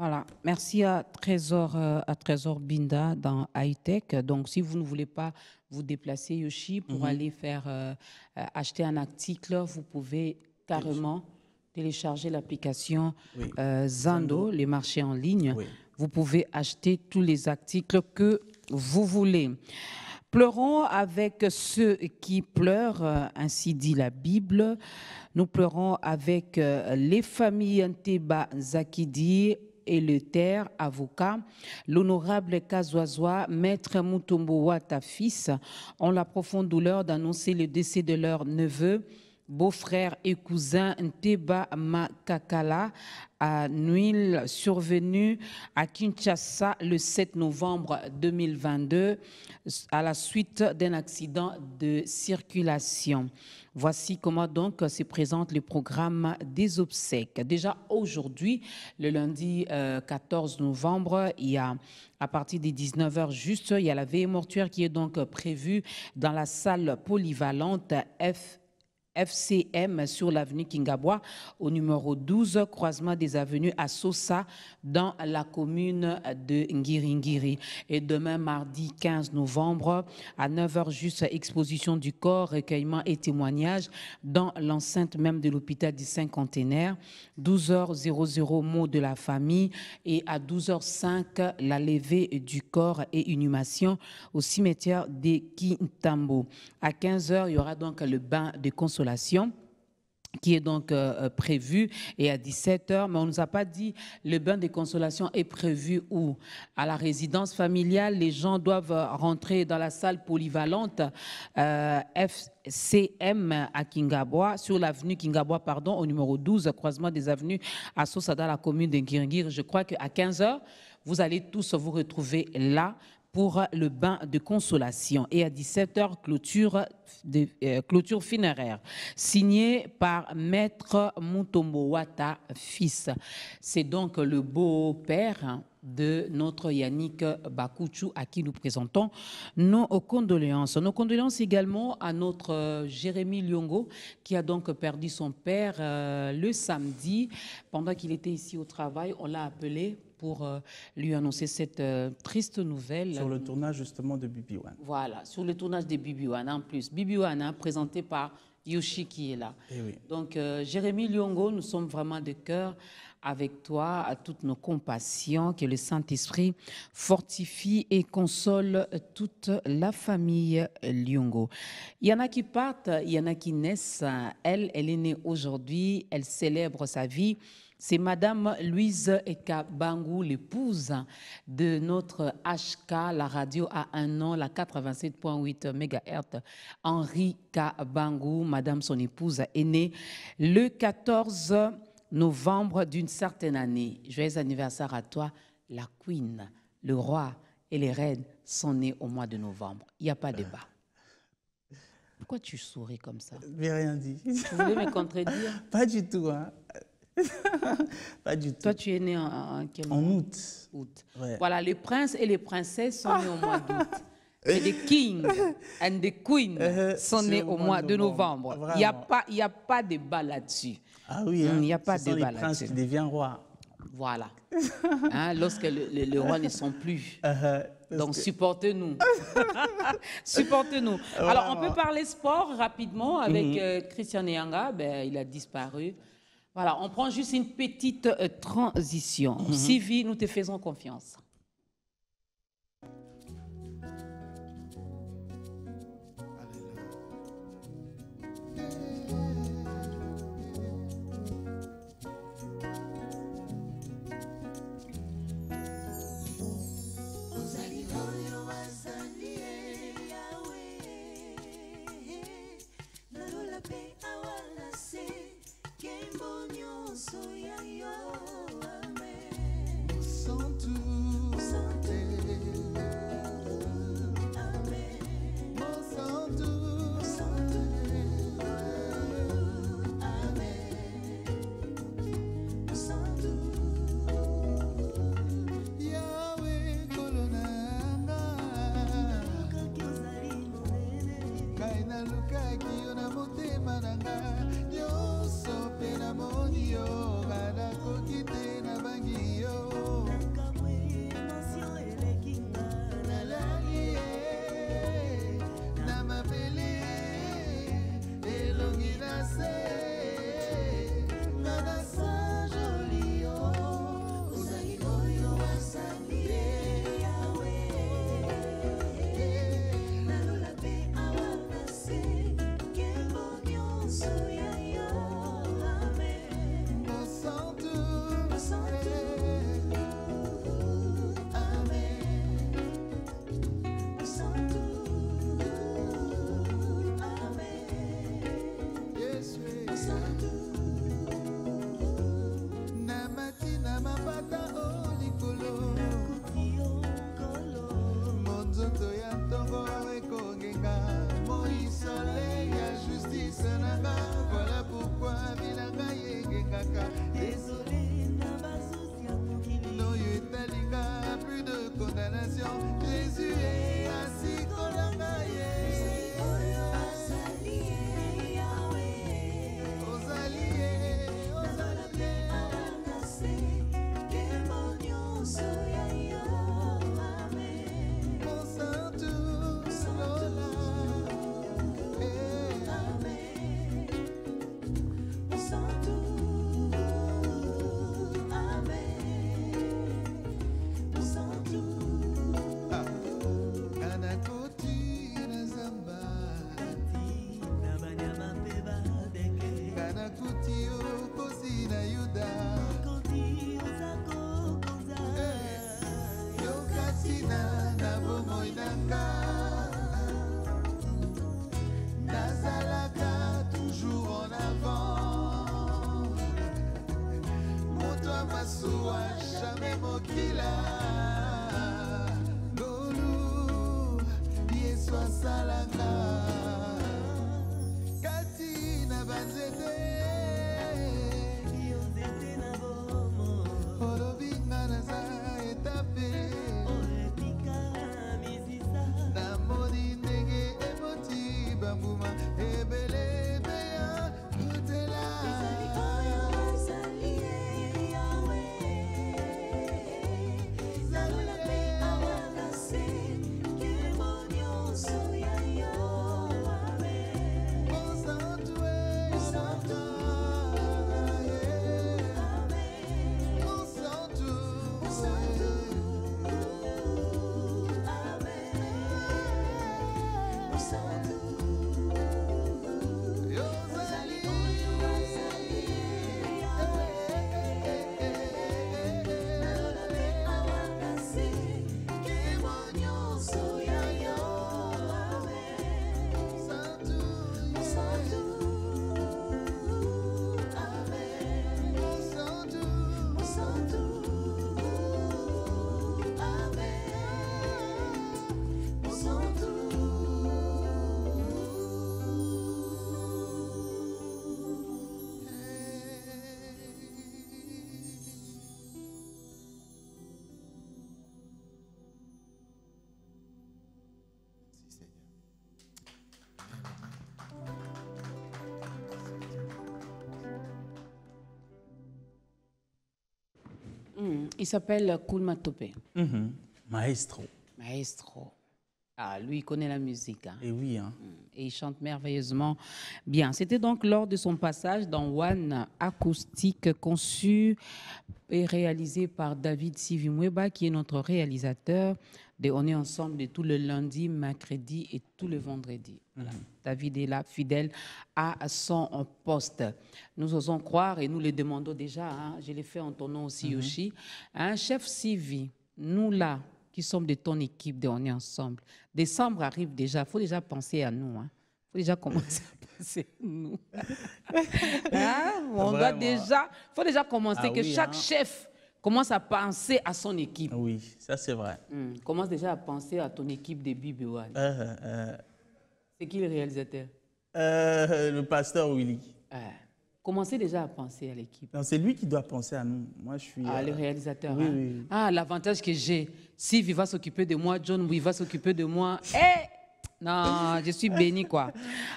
Voilà, merci à Trésor, euh, à Trésor Binda dans Hightech. Donc, si vous ne voulez pas vous déplacer, Yoshi, pour mhm. aller faire euh, euh, acheter un article, vous pouvez carrément télécharger l'application Zando, les marchés en ligne. Vous pouvez acheter tous les articles que vous voulez. Pleurons avec ceux qui pleurent, ainsi dit la Bible. Nous pleurons avec les familles Nteba Zakidi, le terre avocat, l'honorable Kazoazoa, maître Mutombo Watafis, fils, ont la profonde douleur d'annoncer le décès de leur neveu, beau-frère et cousin Nteba Makakala à Nuil, survenu à Kinshasa le 7 novembre 2022 à la suite d'un accident de circulation. Voici comment donc se présente le programme des obsèques. Déjà aujourd'hui, le lundi 14 euh, novembre, il y a à partir des 19h juste, il y a la veille mortuaire qui est donc prévue dans la salle polyvalente F FCM sur l'avenue Kingabwa au numéro 12, croisement des avenues à Sosa dans la commune de Ngiringiri. Et demain, mardi 15 novembre, à 9h, juste exposition du corps, recueillement et témoignage dans l'enceinte même de l'hôpital du Cinquantenaire. 12h00, mot de la famille. Et à 12h05, la levée du corps et inhumation au cimetière des Kintambo. À 15h, il y aura donc le bain de consommation qui est donc euh, euh, prévu et à 17h, mais on nous a pas dit le bain des consolations est prévu où À la résidence familiale, les gens doivent rentrer dans la salle polyvalente euh, FCM à Kingabwa, sur l'avenue Kingabois pardon, au numéro 12, croisement des avenues à Sosada, la commune de Ngiringir. Je crois qu'à 15h, vous allez tous vous retrouver là pour le bain de consolation et à 17h clôture, de, euh, funéraire signée par Maître Wata, fils. C'est donc le beau-père de notre Yannick Bakuchu à qui nous présentons nos condoléances. Nos condoléances également à notre euh, Jérémy Liongo qui a donc perdu son père euh, le samedi pendant qu'il était ici au travail. On l'a appelé pour euh, lui annoncer cette euh, triste nouvelle. Sur le tournage justement de Bibi Voilà, sur le tournage de Bibi en plus. Bibi présenté par Yoshi qui est là. Eh Donc, euh, Jérémy Liongo, nous sommes vraiment de cœur avec toi, à toutes nos compassions, que le Saint-Esprit fortifie et console toute la famille Liongo. Il y en a qui partent, il y en a qui naissent. Elle, elle est née aujourd'hui, elle célèbre sa vie. C'est Madame Louise Ekabangu, l'épouse de notre HK, la radio à un an, la 87.8 MHz. Henri Kabangu, Madame son épouse, est née le 14 novembre d'une certaine année. Joyeux anniversaire à toi, la Queen, le roi et les reines sont nés au mois de novembre. Il n'y a pas de débat. Pourquoi tu souris comme ça Je n'ai rien dit. Tu voulais me contredire Pas du tout. Hein. pas du tout. Toi, tu es né en, août. août. Voilà, les princes et les princesses sont nés au mois d'août. Et les kings and the queens euh, euh, sont nés au mois de novembre. Il n'y a, pas, il y a pas de débat là-dessus. Ah oui, hein. il n'y a pas de débat là-dessus. C'est hein, le prince devient roi. Voilà. lorsque les rois ne sont plus. Uh-huh. Donc, supportez-nous. supportez-nous. Alors, on peut parler sport rapidement avec mm-hmm. euh, Christian Nyanga. Ben, il a disparu. Voilà, on prend juste une petite euh, transition. Mm nous te faisons confiance. Il s'appelle Kulmatope. Mhm. Maestro. Maestro. Ah, lui, il connaît la musique. Hein. Et oui. Hein. Mm. Et il chante merveilleusement bien. C'était donc lors de son passage dans One Acoustique, conçu et réalisé par David Sivimweba, qui est notre réalisateur. De, on est ensemble de tout le lundi, mercredi et tout le vendredi. Mhm. David est là, fidèle à son poste. Nous osons croire et nous le demandons déjà. Hein. je l'ai fait en ton nom aussi, mhm. Yoshi. Un hein, chef Sivi, nous là, qui sommes de ton équipe, de on est ensemble. Décembre arrive déjà. il faut déjà penser à nous. Il hein. faut déjà commencer à penser à nous. on doit déjà. faut déjà commencer ah que chaque chef commence à penser à son équipe. Oui, ça c'est vrai. Hmm. Commence déjà à penser à ton équipe de Bible. Euh, euh, c'est qui le réalisateur euh, Le pasteur Willy. Ah. Commencez déjà à penser à l'équipe. Non, c'est lui qui doit penser à nous. Moi, je suis. Ah, le réalisateur. Hein. Ah, l'avantage que j'ai. Si il va s'occuper de moi. John, il va s'occuper de moi. Eh Non, je suis béni, quoi.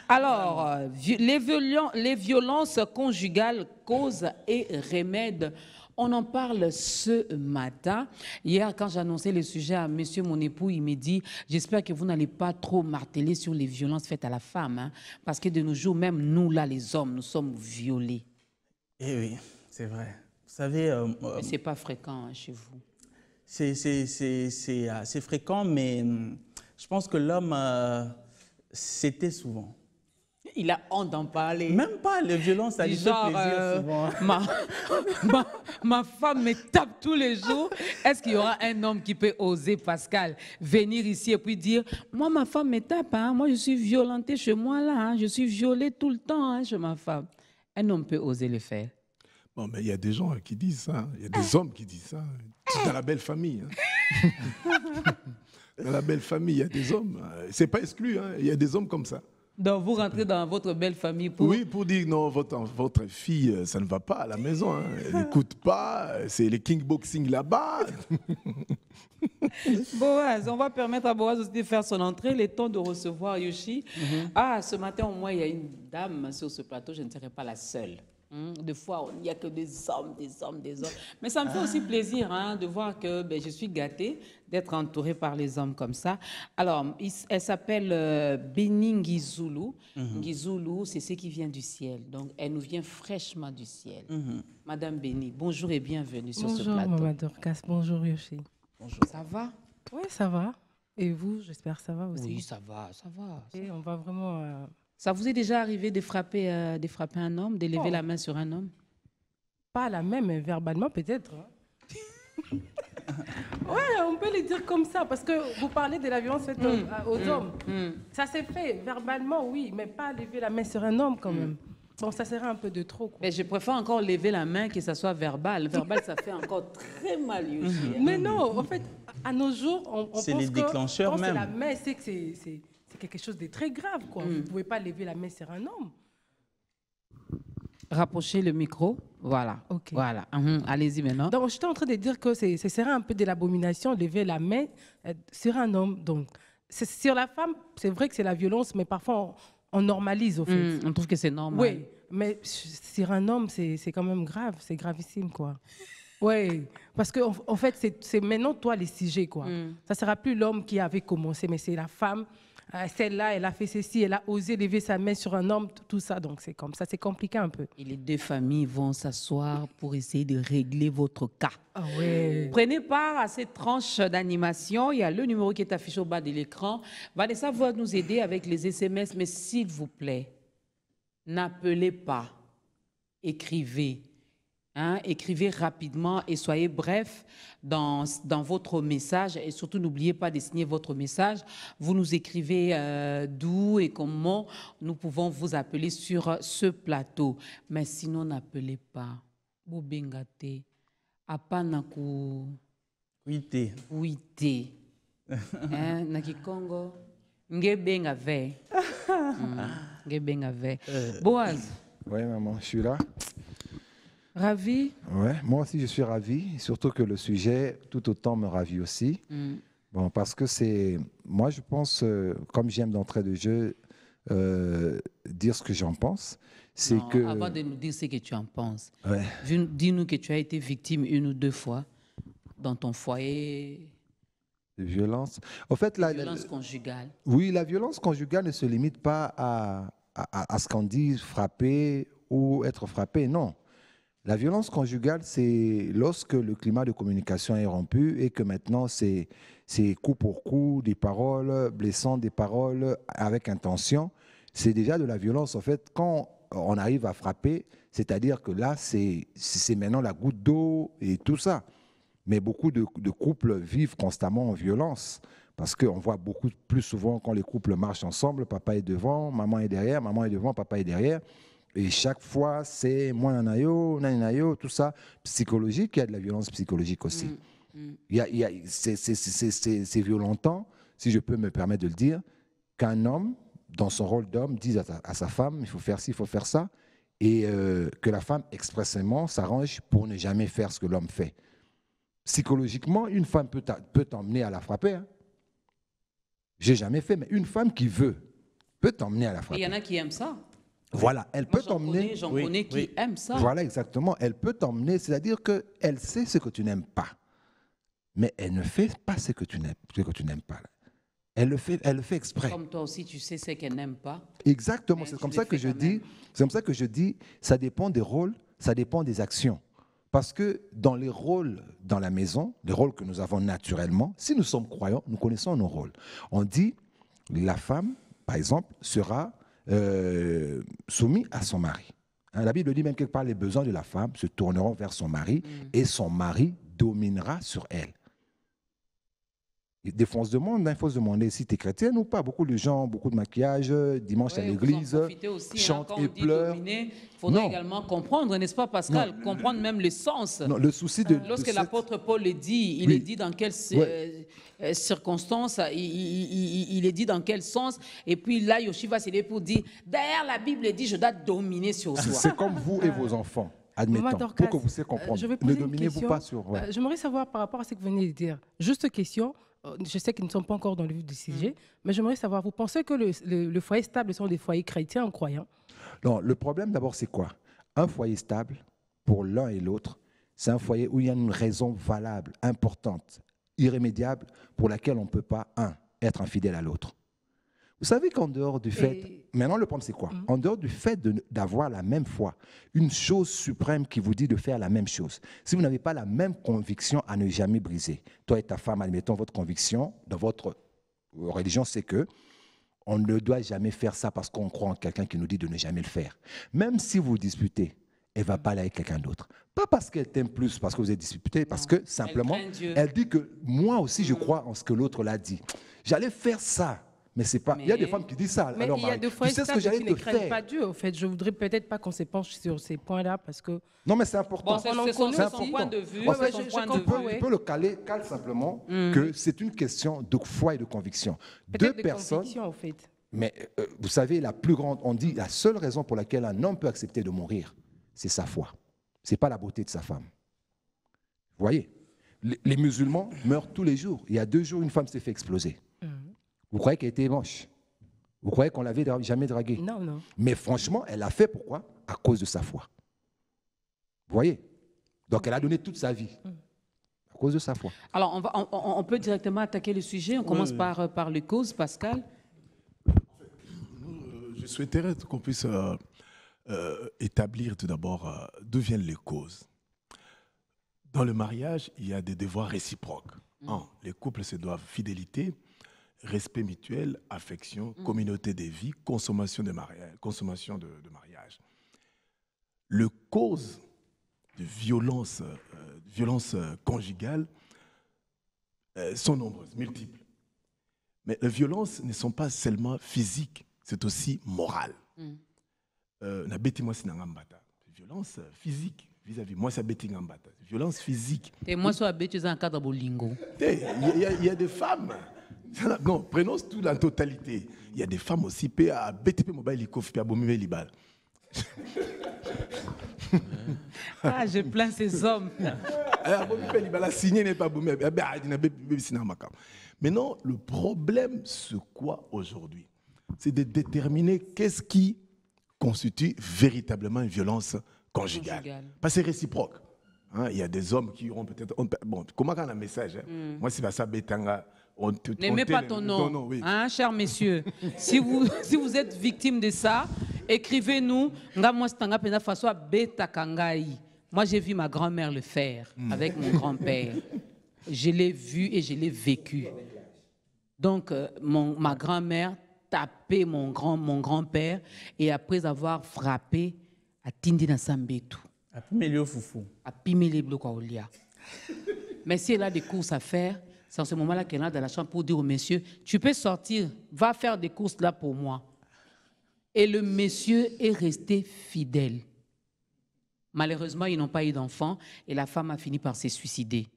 Alors, les, les violences conjugales, causes et remèdes. On en parle ce matin. Hier, quand j'annonçais le sujet à monsieur, mon époux, il me dit J'espère que vous n'allez pas trop marteler sur les violences faites à la femme, hein, parce que de nos jours, même nous, là, les hommes, nous sommes violés. Eh oui, c'est vrai. Vous savez. Euh, euh, c'est pas fréquent hein, chez vous. C'est fréquent, mais hum, je pense que l'homme, euh, c'était souvent il a honte d'en parler. Même pas, le violon, ça lui fait plaisir euh, souvent. Ma, ma, femme me tape tous les jours. Est-ce qu'il y aura un homme qui peut oser, Pascal, venir ici et puis dire, moi, ma femme me tape, hein, moi, je suis violentée chez moi, là, hein. je suis violée tout le temps hein, chez ma femme. Un homme peut oser le faire. Bon, mais il y a des gens qui disent ça, il y a des hommes qui disent ça, dans la belle famille. Hein. dans la belle famille, il y a des hommes. C'est pas exclu, il y a des hommes comme ça. Donc vous rentrez dans votre belle famille pour... Oui, pour dire non, votre, votre fille, euh, ça ne va pas à la maison. Hein. Elle n'écoute pas, c'est le boxing là-bas. Boaz, on va permettre à Boaz aussi de faire son entrée, le temps de recevoir Yoshi. Mhm. Ah, ce matin au moins, il y a une dame sur ce plateau, je ne serai pas la seule. Hein. des fois, il n'y a que des hommes, des hommes, des hommes. Mais ça me fait ah. aussi plaisir hein, de voir que ben, je suis gâtée d'être entourée par les hommes comme ça. Alors, il, elle s'appelle euh, Zulu. Mhm. Zulu, c'est ce qui vient du ciel. Donc, elle nous vient fraîchement du ciel. Mhm. Madame Béni, bonjour et bienvenue sur ce plateau. Bonjour, madame Dorcas. Bonjour, Yoshi. Bonjour. Ça va Oui, ça va. Et vous, j'espère ça va aussi. Oui, ça va, ça va. et on va vraiment. Euh, ça vous est déjà arrivé de frapper, euh, frapper un homme, d'élever la main sur un homme Pas la même, mais verbalement peut-être. Hein. ouais, on peut le dire comme ça, parce que vous parlez de la violence faite mm. euh, aux mm. hommes. Mm. Ça s'est fait verbalement, oui, mais pas lever la main sur un homme quand même. Bon, ça serait un peu de trop. Quoi. Mais je préfère encore lever la main que ça soit verbal. Verbal, ça fait encore très mal Mais non, en fait, à nos jours, on, on les que, la main, c'est que c'est quelque chose de très grave, quoi. Vous ne pouvez pas lever la main sur un homme. Rapprochez le micro. Voilà. Ok. Voilà. Mhm. Allez-y maintenant. Donc, suis en train de dire que ce serait un peu de l'abomination, lever la main euh, sur un homme. Donc, sur la femme, c'est vrai que c'est la violence, mais parfois on, normalise au fait. Mhm. on trouve que c'est normal. Oui, mais sur un homme, c'est quand même grave, c'est gravissime, quoi. Oui, parce que en, fait, c'est maintenant toi les sujets, quoi. Mhm. Ça sera plus l'homme qui avait commencé, mais c'est la femme euh, celle-là, elle a fait ceci, elle a osé lever sa main sur un homme, tout ça. Donc c'est comme ça, c'est compliqué un peu. Et les deux familles vont s'asseoir pour essayer de régler votre cas. Ah Prenez part à cette tranche d'animation. Il y a le numéro qui est affiché au bas de l'écran. Vanessa va nous aider avec les SMS, mais s'il vous plaît, n'appelez pas, écrivez. Hein, écrivez rapidement et soyez bref dans, dans votre message et surtout n'oubliez pas de signer votre message. Vous nous écrivez euh, d'où et comment nous pouvons vous appeler sur ce plateau. Mais sinon, n'appelez pas. Bobengate. Hein, Nakikongo. Ngebengave. Hmm, Ngebengave. Euh. Boaz. Oui, maman, je suis là. Ravi. Ouais, moi aussi je suis ravi, surtout que le sujet tout autant me ravit aussi. Mm. Bon, parce que c'est, moi je pense, euh, comme j'aime d'entrée de jeu euh, dire ce que j'en pense, c'est que. Avant de nous dire ce que tu en penses, dis-nous que tu as été victime une ou deux fois dans ton foyer. De violence. En fait, la, violence conjugale. Oui, la violence conjugale ne se limite pas à, à, à ce qu'on dit frapper ou être frappé, non. La violence conjugale, c'est lorsque le climat de communication est rompu et que maintenant c'est coup pour coup, des paroles blessantes, des paroles avec intention. C'est déjà de la violence. En fait, quand on arrive à frapper, c'est-à-dire que là, c'est maintenant la goutte d'eau et tout ça. Mais beaucoup de, de couples vivent constamment en violence. Parce qu'on voit beaucoup plus souvent quand les couples marchent ensemble, papa est devant, maman est derrière, maman est devant, papa est derrière. Et chaque fois, c'est moi, nanayo, nanayo, tout ça, psychologique. Il y a de la violence psychologique aussi. C'est violentant, si je peux me permettre de le dire, qu'un homme, dans son rôle d'homme, dise à, sa femme, il faut faire ci, il faut faire ça, et euh, que la femme expressément s'arrange pour ne jamais faire ce que l'homme fait. Psychologiquement, une femme peut, peut t'emmener à la frapper. Hein. J'ai jamais fait, mais une femme qui veut peut t'emmener à la frapper. Il y en a qui aiment ça. Voilà, elle peut t'emmener. J'en connais qui aiment ça. Voilà, exactement. Elle peut t'emmener, c'est-à-dire qu'elle sait ce que tu n'aimes pas, mais elle ne fait pas ce que tu n'aimes, que tu n'aimes pas. Elle le, fait, elle le fait exprès. Comme toi aussi, tu sais ce qu'elle n'aime pas. Exactement, c'est comme, ça que je dis, c'est comme ça que je dis, ça dépend des rôles, ça dépend des actions. Parce que dans les rôles dans la maison, les rôles que nous avons naturellement, si nous sommes croyants, nous connaissons nos rôles. On dit, la femme, par exemple, sera euh, soumis à son mari. Hein, la Bible dit même quelque part, les besoins de la femme se tourneront vers son mari mm. et son mari dominera sur elle des de on se hein. il faut se si tu es chrétienne ou pas. Beaucoup de gens, beaucoup de maquillage, dimanche à l'église, hein, chantent et pleurent. Il faudrait également comprendre, n'est-ce pas, Pascal Comprendre même le sens. le souci de. Euh, lorsque l'apôtre Paul le dit, il est dit dans quelles euh, euh, circonstances, il, il, est dit dans quel sens. Et puis là, Yoshiva c'est pour dire derrière la Bible dit, je dois dominer sur soi. C'est comme vous et vos enfants. Admettons, pour que vous puissiez comprendre. ne dominez-vous pas sur. Ouais. Euh, J'aimerais savoir par rapport à ce que vous venez de dire. Juste question. Euh, je sais qu'ils ne sont pas encore dans le vif du sujet, mm. mais j'aimerais savoir, vous pensez que le, foyer stable sont des foyers chrétiens en croyant Non, le problème d'abord, c'est quoi Un foyer stable, pour l'un et l'autre, c'est un foyer où il y a une raison valable, importante, irrémédiable, pour laquelle on ne peut pas, un, être infidèle à l'autre. Vous savez qu'en dehors du fait maintenant, le problème, c'est quoi mm-hmm. En dehors du fait d'avoir la même foi, une chose suprême qui vous dit de faire la même chose. Si vous n'avez pas la même conviction à ne jamais briser, toi et ta femme, admettons votre conviction dans votre euh, religion, c'est que on ne doit jamais faire ça parce qu'on croit en quelqu'un qui nous dit de ne jamais le faire. Même si vous disputez, elle va aller avec quelqu'un d'autre. Pas parce qu'elle t'aime plus, parce que vous êtes disputé, parce que simplement, elle dit que moi aussi, je mm. crois en ce que l'autre l'a dit. J'allais faire ça mais c'est pas. Il y a des femmes qui disent ça. Mais il y a des fois tu ce que j'allais te pas Dieu. En fait, je voudrais peut-être pas qu'on se penche sur ces points-là parce que. Non, mais c'est important. c'est son, point de vue. On, peut, le caler, simplement mm. que c'est une question de foi et de conviction. Deux de personnes. Conviction, en fait. Mais euh, vous savez, la plus grande, on dit la seule raison pour laquelle un homme peut accepter de mourir, c'est sa foi. C'est pas la beauté de sa femme. Vous voyez, les musulmans meurent tous les jours. Il y a deux jours, une femme s'est fait exploser. Vous croyez qu'elle était moche Vous croyez qu'on l'avait jamais draguée Non, non. Mais franchement, elle l'a fait pourquoi À cause de sa foi. Vous voyez Donc elle a donné toute sa vie. Mm. À cause de sa foi. Alors, on, peut directement attaquer le sujet. On commence par, euh, par les causes, Pascal. Euh, je souhaiterais qu'on puisse euh, établir tout d'abord d'où viennent les causes. Dans le mariage, il y a des devoirs réciproques. Mm. les couples se doivent fidélité respect mutuel, affection, mm. communauté des vies, consommation de mariage. Consommation de, de mariage. Le cause de violence, euh, violence euh, conjugale, euh, sont nombreuses, multiples. Mais les violences ne sont pas seulement physiques, c'est aussi moral. Mm. Euh, violence physique vis-à-vis moi c'est bêting violence physique. Et moi soit bêtise en cadre lingo Il y, a des femmes non, prenons tout la totalité. Il y a des femmes aussi, PA, BTP Mobile, Likof, PA, Bomimé, Libal. ah, je plains ces hommes. La eh, signée n'est pas eh, ben, Mais Maintenant, le problème, c'est quoi aujourd'hui C'est de déterminer qu'est-ce qui constitue véritablement une violence conjugale. Parce que c'est réciproque. Hein, il y a des hommes qui auront peut-être. Bon, comment on a un message hein? Mm. Moi, c'est ça, Betanga. N'aimez pas ton nom. Hein, chers messieurs, si, vous, si vous êtes victime de ça, écrivez-nous. Moi, j'ai vu ma grand-mère le faire hmm. avec mon grand-père. Je l'ai vu et je l'ai vécu. Donc, euh, ma grand-mère tapait mon, grand, mon grand-père et après avoir frappé, a tindi na sambetu. A pimé le A pimé à Mais si elle a des courses à faire, c'est en ce moment-là qu'elle a dans la chambre pour dire au monsieur, tu peux sortir, va faire des courses là pour moi. Et le monsieur est resté fidèle. Malheureusement, ils n'ont pas eu d'enfant et la femme a fini par se suicider.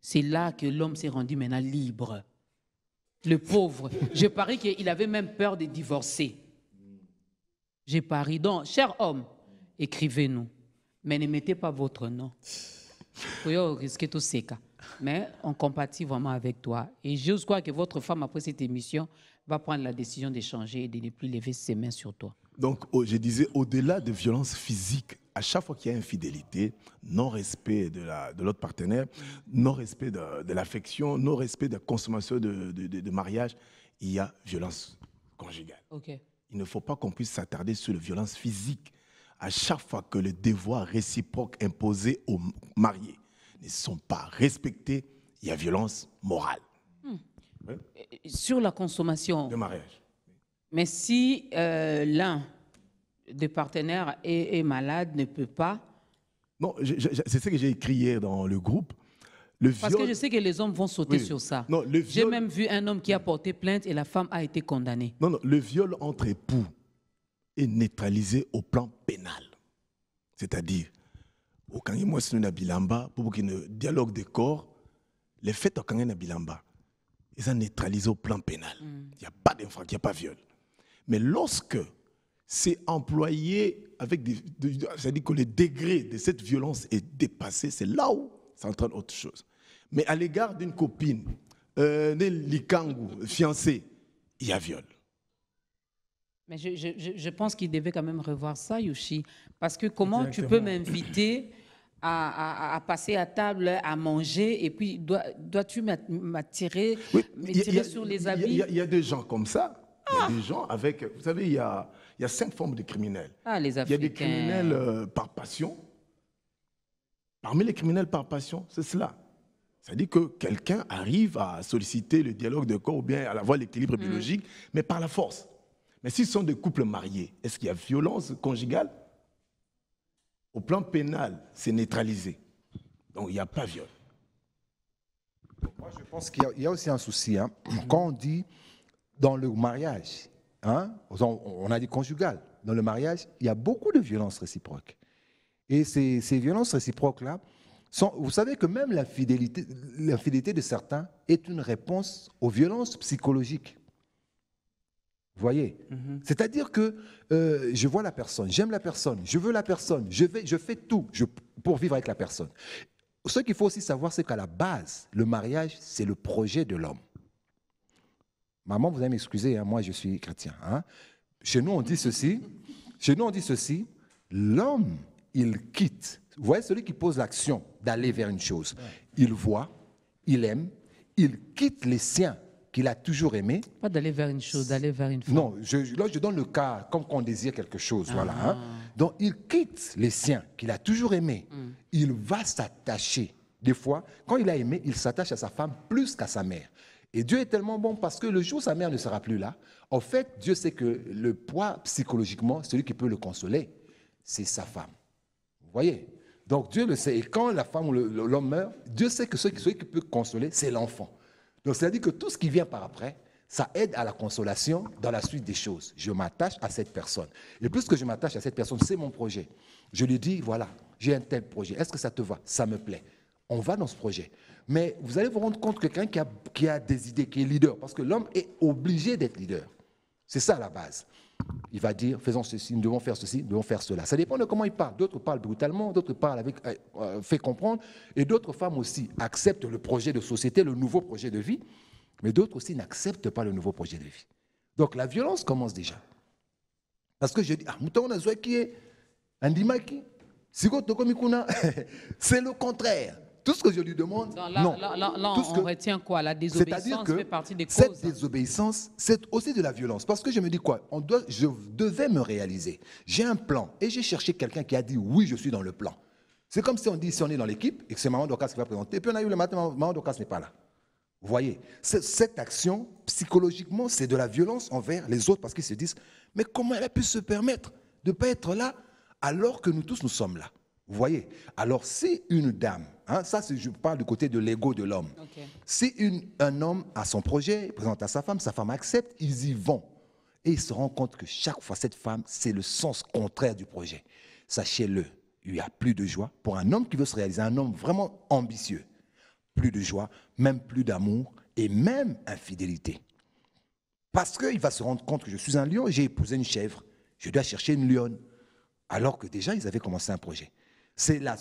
C'est là que l'homme s'est rendu maintenant libre. Le pauvre. Je parie qu'il avait même peur de divorcer. J'ai parié. Donc, cher homme, écrivez-nous, mais ne mettez pas votre nom. Vous risquez tout cas mais on compatit vraiment avec toi. Et j'ose croire que votre femme, après cette émission, va prendre la décision d'échanger et de ne plus lever ses mains sur toi. Donc, oh, je disais, au-delà de violence physique à chaque fois qu'il y a infidélité, non-respect de l'autre la, de partenaire, non-respect de, l'affection, non-respect de la consommation de, mariage, il y a violence conjugale. Il ne faut pas qu'on puisse s'attarder sur la violence physique à chaque fois que le devoir réciproque imposé aux mariés ne sont pas respectés, il y a violence morale. Hmm. Sur la consommation. De mariage. Mais si euh, l'un des partenaires est, malade, ne peut pas. Non, c'est ce que j'ai écrit hier dans le groupe. Le viol... Parce que je sais que les hommes vont sauter sur ça. J'ai même vu un homme qui a porté plainte et la femme a été condamnée. Non, non, le viol entre époux est neutralisé au plan pénal. C'est-à-dire, au pour pour na bilamba ait un dialogue de corps les faits au kangé na ils ont neutralisé au plan pénal mm. il n'y a pas d'infraction il n'y a pas viol mais lorsque c'est employé avec des. C'est-à-dire que le degré de cette violence est dépassé, c'est là où ça entraîne autre chose. Mais à l'égard d'une copine, euh, Likangu, fiancée, il y a viol. Mais je, pense qu'il devait quand même revoir ça, Yoshi. Parce que comment tu peux m'inviter à, passer à table, à manger, et puis dois, tu m'attirer sur les habits Il y, a des gens comme ça. Il y a ah! des gens avec. Vous savez, il y a, cinq formes de criminels. Ah, il y a des criminels euh, par passion. Parmi les criminels par passion, c'est cela. C'est-à-dire que quelqu'un arrive à solliciter le dialogue de corps ou bien à avoir l'équilibre mm. biologique, mais par la force. Mais s'ils sont des couples mariés, est-ce qu'il y a violence conjugale au plan pénal, c'est neutralisé. Donc il n'y a pas viol. Moi, je pense qu'il y, a aussi un souci. Hein. Quand on dit dans le mariage, hein, on, a dit conjugal, dans le mariage, il y a beaucoup de violences réciproques. Et ces, violences réciproques-là, vous savez que même la la fidélité de certains est une réponse aux violences psychologiques voyez mhm. C'est-à-dire que euh, je vois la personne, j'aime la personne, je veux la personne, je, fais tout pour vivre avec la personne. Ce qu'il faut aussi savoir, c'est qu'à la base, le mariage, c'est le projet de l'homme. Maman, vous allez m'excuser, hein, moi je suis chrétien. Hein. Chez nous, on dit ceci. Chez nous, on dit ceci. L'homme, il quitte. Vous voyez, celui qui pose l'action d'aller vers une chose, il voit, il aime, il quitte les siens qu'il a toujours aimé. Pas d'aller vers une chose, d'aller vers une femme. Non, je, là je donne le cas comme qu'on désire quelque chose, ah. voilà. Hein. Donc il quitte les siens qu'il a toujours aimés. Mm. Il va s'attacher. Des fois, quand il a aimé, il s'attache à sa femme plus qu'à sa mère. Et Dieu est tellement bon parce que le jour où sa mère ne sera plus là, en fait, Dieu sait que le poids psychologiquement, celui qui peut le consoler, c'est sa femme. Vous voyez Donc Dieu le sait. Et quand la femme ou l'homme meurt, Dieu sait que celui qui peut consoler, c'est l'enfant. Donc, c'est-à-dire que tout ce qui vient par après, ça aide à la consolation dans la suite des choses. Je m'attache à cette personne. Et plus que je m'attache à cette personne, c'est mon projet. Je lui dis, voilà, j'ai un tel projet. Est-ce que ça te va Ça me plaît. On va dans ce projet. Mais vous allez vous rendre compte que quelqu'un qui a, qui a des idées, qui est leader, parce que l'homme est obligé d'être leader. C'est ça la base il va dire faisons ceci, nous devons faire ceci, nous devons faire cela. Ça dépend de comment il parle. D'autres parlent brutalement, d'autres parlent avec euh, euh, fait comprendre, et d'autres femmes aussi acceptent le projet de société, le nouveau projet de vie, mais d'autres aussi n'acceptent pas le nouveau projet de vie. Donc la violence commence déjà. Parce que je dis, ah, c'est le contraire. Tout ce que je lui demande, non. on retient quoi La désobéissance fait partie des causes. Cette désobéissance, c'est aussi de la violence. Parce que je me dis quoi on doit, Je devais me réaliser. J'ai un plan et j'ai cherché quelqu'un qui a dit oui, je suis dans le plan. C'est comme si on dit si on est dans l'équipe et que c'est Maman Docas qui va présenter. Et puis on a eu le matin, Maman Docas n'est pas là. Vous voyez, cette action, psychologiquement, c'est de la violence envers les autres parce qu'ils se disent, mais comment elle a pu se permettre de ne pas être là alors que nous tous, nous sommes là Vous voyez, alors c'est une dame Hein, ça, je parle du côté de l'ego de l'homme. Si un homme a son projet, il présente à sa femme, sa femme accepte, ils y vont. Et il se rend compte que chaque fois, cette femme, c'est le sens contraire du projet. Sachez-le, il n'y a plus de joie. Pour un homme qui veut se réaliser, un homme vraiment ambitieux, plus de joie, même plus d'amour et même infidélité. Parce qu'il va se rendre compte que je suis un lion, j'ai épousé une chèvre, je dois chercher une lionne. Alors que déjà, ils avaient commencé un projet. C'est la,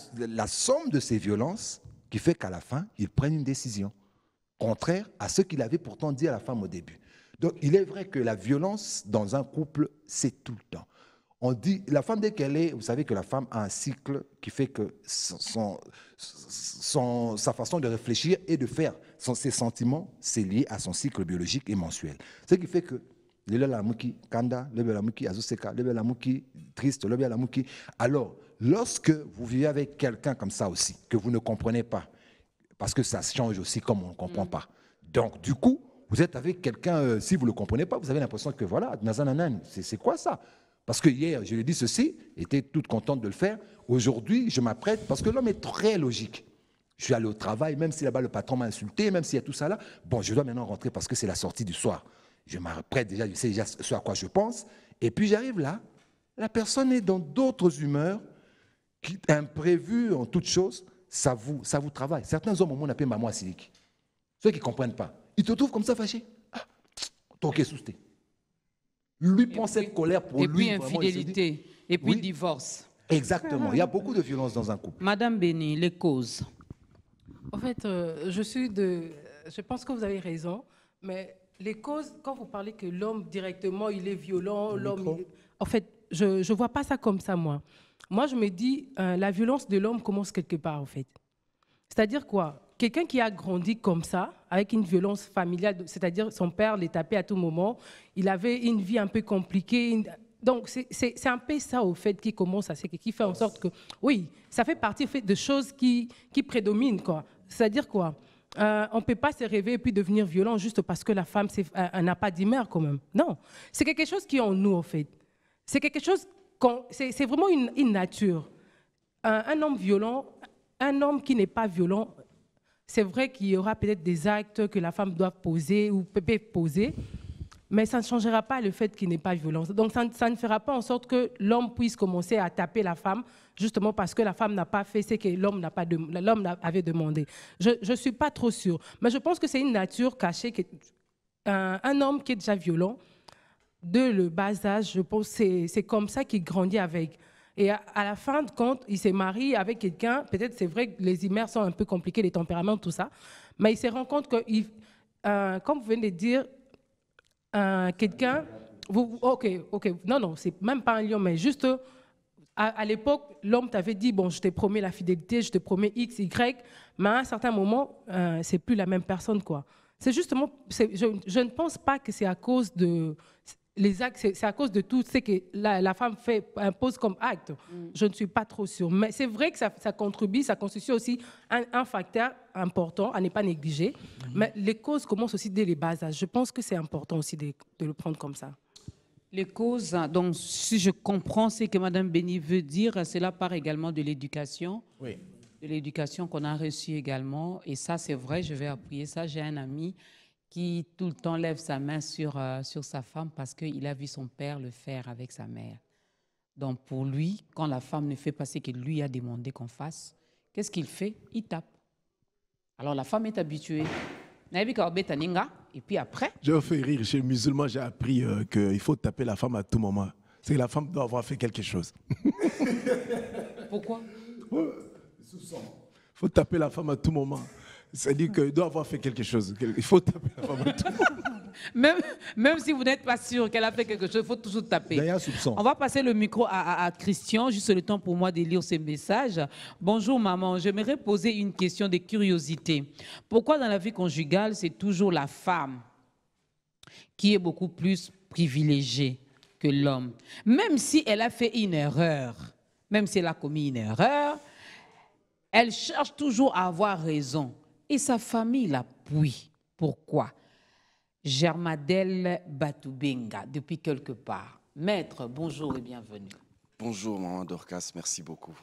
somme de ces violences qui fait qu'à la fin, ils prennent une décision, contraire à ce qu'il avait pourtant dit à la femme au début. Donc il est vrai que la violence dans un couple, c'est tout le temps. On dit, la femme, dès qu'elle est, vous savez que la femme a un cycle qui fait que son, sa façon de réfléchir et de faire son, ses sentiments, c'est lié à son cycle biologique et mensuel. Ce qui fait que Alors, Lorsque vous vivez avec quelqu'un comme ça aussi, que vous ne comprenez pas, parce que ça change aussi comme on ne comprend mm. pas. Donc, du coup, vous êtes avec quelqu'un, euh, si vous ne le comprenez pas, vous avez l'impression que voilà, c'est quoi ça Parce que hier, je lui ai dit ceci, j'étais toute contente de le faire. Aujourd'hui, je m'apprête, parce que l'homme est très logique. Je suis allé au travail, même si là-bas le patron m'a insulté, même s'il y a tout ça là, bon, je dois maintenant rentrer parce que c'est la sortie du soir. Je m'apprête déjà, je sais déjà ce à quoi je pense. Et puis j'arrive là, la personne est dans d'autres humeurs, imprévu en toute chose, ça vous, ça vous travaille. Certains hommes au monde appellent maman Ceux qui ne comprennent pas, ils te trouvent comme ça fâché. Ah, toqué sousté. Lui prend cette colère pour lui. Et puis infidélité, et puis divorce. Exactement. Il y a beaucoup de violence dans un couple. Madame Béni, les causes. En fait, euh, je suis de. Je pense que vous avez raison, mais les causes, quand vous parlez que l'homme directement, il est violent, l'homme. En fait, je ne vois pas ça comme ça, moi moi je me dis, euh, la violence de l'homme commence quelque part en fait. C'est-à-dire quoi Quelqu'un qui a grandi comme ça, avec une violence familiale, c'est-à-dire son père l'est tapé à tout moment, il avait une vie un peu compliquée. Donc c'est un peu ça au fait qui commence à qui fait en sorte que, oui, ça fait partie fait, de choses qui, prédominent. quoi. C'est-à-dire quoi euh, on ne peut pas se rêver et puis devenir violent juste parce que la femme euh, n'a pas d'humeur quand même. Non, c'est quelque chose qui est en nous en fait. C'est quelque chose c'est vraiment une, nature. Un, homme violent, un homme qui n'est pas violent, c'est vrai qu'il y aura peut-être des actes que la femme doit poser ou peut poser, mais ça ne changera pas le fait qu'il n'est pas violent. Donc ça, ne fera pas en sorte que l'homme puisse commencer à taper la femme, justement parce que la femme n'a pas fait ce que l'homme n'a pas l'homme avait demandé. Je ne suis pas trop sûre, mais je pense que c'est une nature cachée. un homme qui est déjà violent, de le bas âge, je pense c'est comme ça qu'il grandit avec. Et à, la fin de compte, il s'est marié avec quelqu'un. Peut-être c'est vrai que les immers sont un peu compliqués, les tempéraments, tout ça. Mais il se rend compte que, il, euh, comme vous venez de dire, euh, quelqu'un. ok, ok. Non, non, c'est même pas un lion, mais juste à, l'époque, l'homme t'avait dit bon, je te promets la fidélité, je te promets X, Y. Mais à un certain moment, euh, c'est plus la même personne, quoi. C'est justement, je, je, ne pense pas que c'est à cause de les actes, c'est à cause de tout ce que la, femme fait, impose comme acte. Mm. Je ne suis pas trop sûre. Mais c'est vrai que ça, contribue, ça constitue aussi un, facteur important à ne pas négliger. Mm. Mais les causes commencent aussi dès les bases. Je pense que c'est important aussi de, le prendre comme ça. Les causes, donc si je comprends ce que Mme Béni veut dire, cela part également de l'éducation. Oui. De l'éducation qu'on a reçue également. Et ça, c'est vrai, je vais appuyer ça. J'ai un ami qui tout le temps lève sa main sur, euh, sur sa femme parce qu'il a vu son père le faire avec sa mère. Donc pour lui, quand la femme ne fait pas ce qu'il lui a demandé qu'on fasse, qu'est-ce qu'il fait Il tape. Alors la femme est habituée. Et puis après Je fais rire, chez les musulmans, j'ai appris euh, qu'il faut taper la femme à tout moment. C'est que la femme doit avoir fait quelque chose. Pourquoi Il faut taper la femme à tout moment. C'est-à-dire qu'il doit avoir fait quelque chose. Il faut taper la femme Même, même si vous n'êtes pas sûr qu'elle a fait quelque chose, il faut toujours taper. un soupçon. On va passer le micro à, Christian, juste le temps pour moi de lire ces messages. Bonjour maman, j'aimerais poser une question de curiosité. Pourquoi dans la vie conjugale, c'est toujours la femme qui est beaucoup plus privilégiée que l'homme Même si elle a fait une erreur, même si elle a commis une erreur, elle cherche toujours à avoir raison et sa famille l'appuie. Pourquoi Germadel Batoubinga, depuis quelque part. Maître, bonjour et bienvenue. Bonjour, maman Dorcas, merci beaucoup.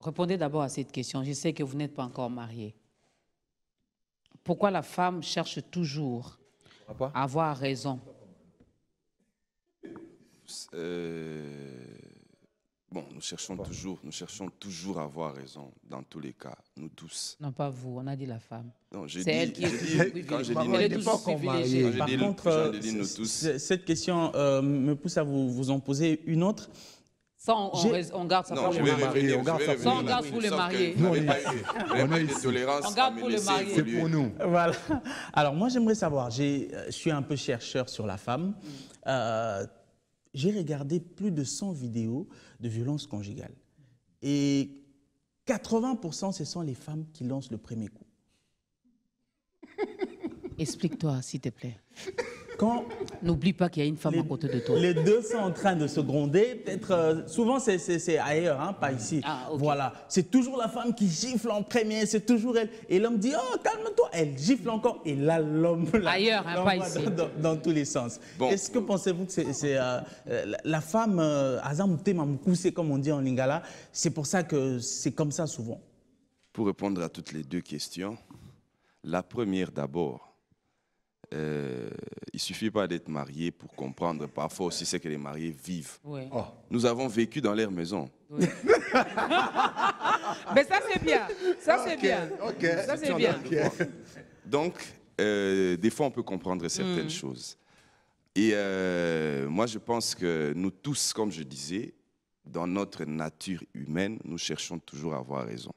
Répondez d'abord à cette question. Je sais que vous n'êtes pas encore marié. Pourquoi la femme cherche toujours à avoir raison euh, Bon, nous cherchons toujours, nous cherchons toujours à avoir raison dans tous les cas, nous tous. Non, pas vous, on a dit la femme. Non, j'ai dit, elle qui est quand j'ai dit, nous, est Par contre, euh, cette question euh, me pousse à vous, vous en poser une autre. Ça, on, on, garde sa pour le mariés. On garde ça, on garde pour le marié. On a une tolérance. On garde pour les mariés. C'est pour nous. Voilà. Alors, moi, j'aimerais savoir, euh, je suis un peu chercheur sur la femme. Mm j'ai regardé plus de 100 vidéos de violence conjugale. Et 80%, ce sont les femmes qui lancent le premier coup. Explique-toi, s'il te plaît. N'oublie pas qu'il y a une femme à côté de toi. Les deux sont en train de se gronder. Peut-être, euh, souvent, c'est ailleurs, hein, pas ici. Ah, voilà. C'est toujours la femme qui gifle en premier. C'est toujours elle. Et l'homme dit Oh, calme-toi. Elle gifle encore. Et là, l'homme. Ailleurs, hein, pas ici. Dans, tous les sens. Est-ce que pensez-vous que c'est euh, euh, la femme, Azamute euh, comme on dit en lingala, c'est pour ça que c'est comme ça souvent Pour répondre à toutes les deux questions, la première d'abord, euh, il ne suffit pas d'être marié pour comprendre parfois aussi ce que les mariés vivent. Oh. Nous avons vécu dans leur maison. Mais ça, c'est bien. Ça, c'est bien. Ça, c'est bien. Donc, euh, des fois, on peut comprendre certaines mm. choses. Et euh, moi, je pense que nous tous, comme je disais, dans notre nature humaine, nous cherchons toujours à avoir raison.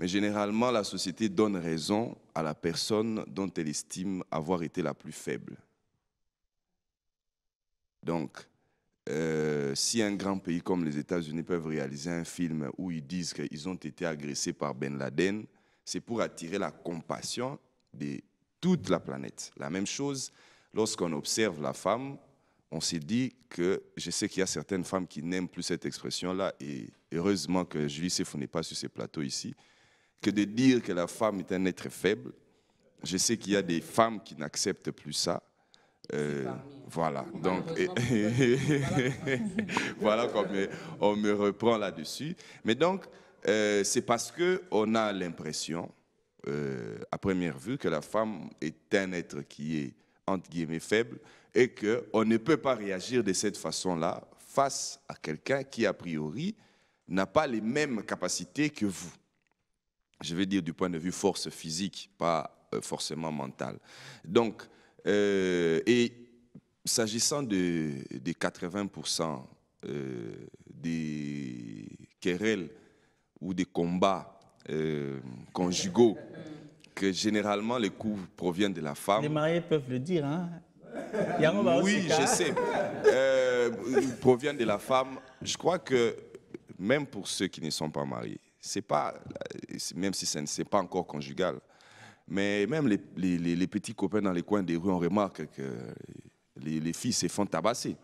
Mais généralement, la société donne raison à la personne dont elle estime avoir été la plus faible. Donc, euh, si un grand pays comme les États-Unis peuvent réaliser un film où ils disent qu'ils ont été agressés par Ben Laden, c'est pour attirer la compassion de toute la planète. La même chose, lorsqu'on observe la femme, on se dit que je sais qu'il y a certaines femmes qui n'aiment plus cette expression-là, et heureusement que Julie Sefou n'est pas sur ces plateaux ici, que de dire que la femme est un être faible. Je sais qu'il y a des femmes qui n'acceptent plus ça. Euh, voilà, donc voilà comment on me reprend là-dessus. Mais donc, euh, c'est parce que on a l'impression, euh, à première vue, que la femme est un être qui est entre guillemets faible et que on ne peut pas réagir de cette façon-là face à quelqu'un qui a priori n'a pas les mêmes capacités que vous je veux dire du point de vue force physique, pas euh, forcément mentale. Donc, euh, et s'agissant de, 80% euh, des querelles ou des combats conjugaux, que généralement les coups proviennent de la femme. Les mariés peuvent le dire, hein oui, je hein. sais. proviennent de la femme. Je crois que même pour ceux qui ne sont pas mariés, c'est pas, même si ce n'est pas encore conjugal, mais même les, les, petits copains dans les coins des rues, on remarque que les, filles se font tabasser.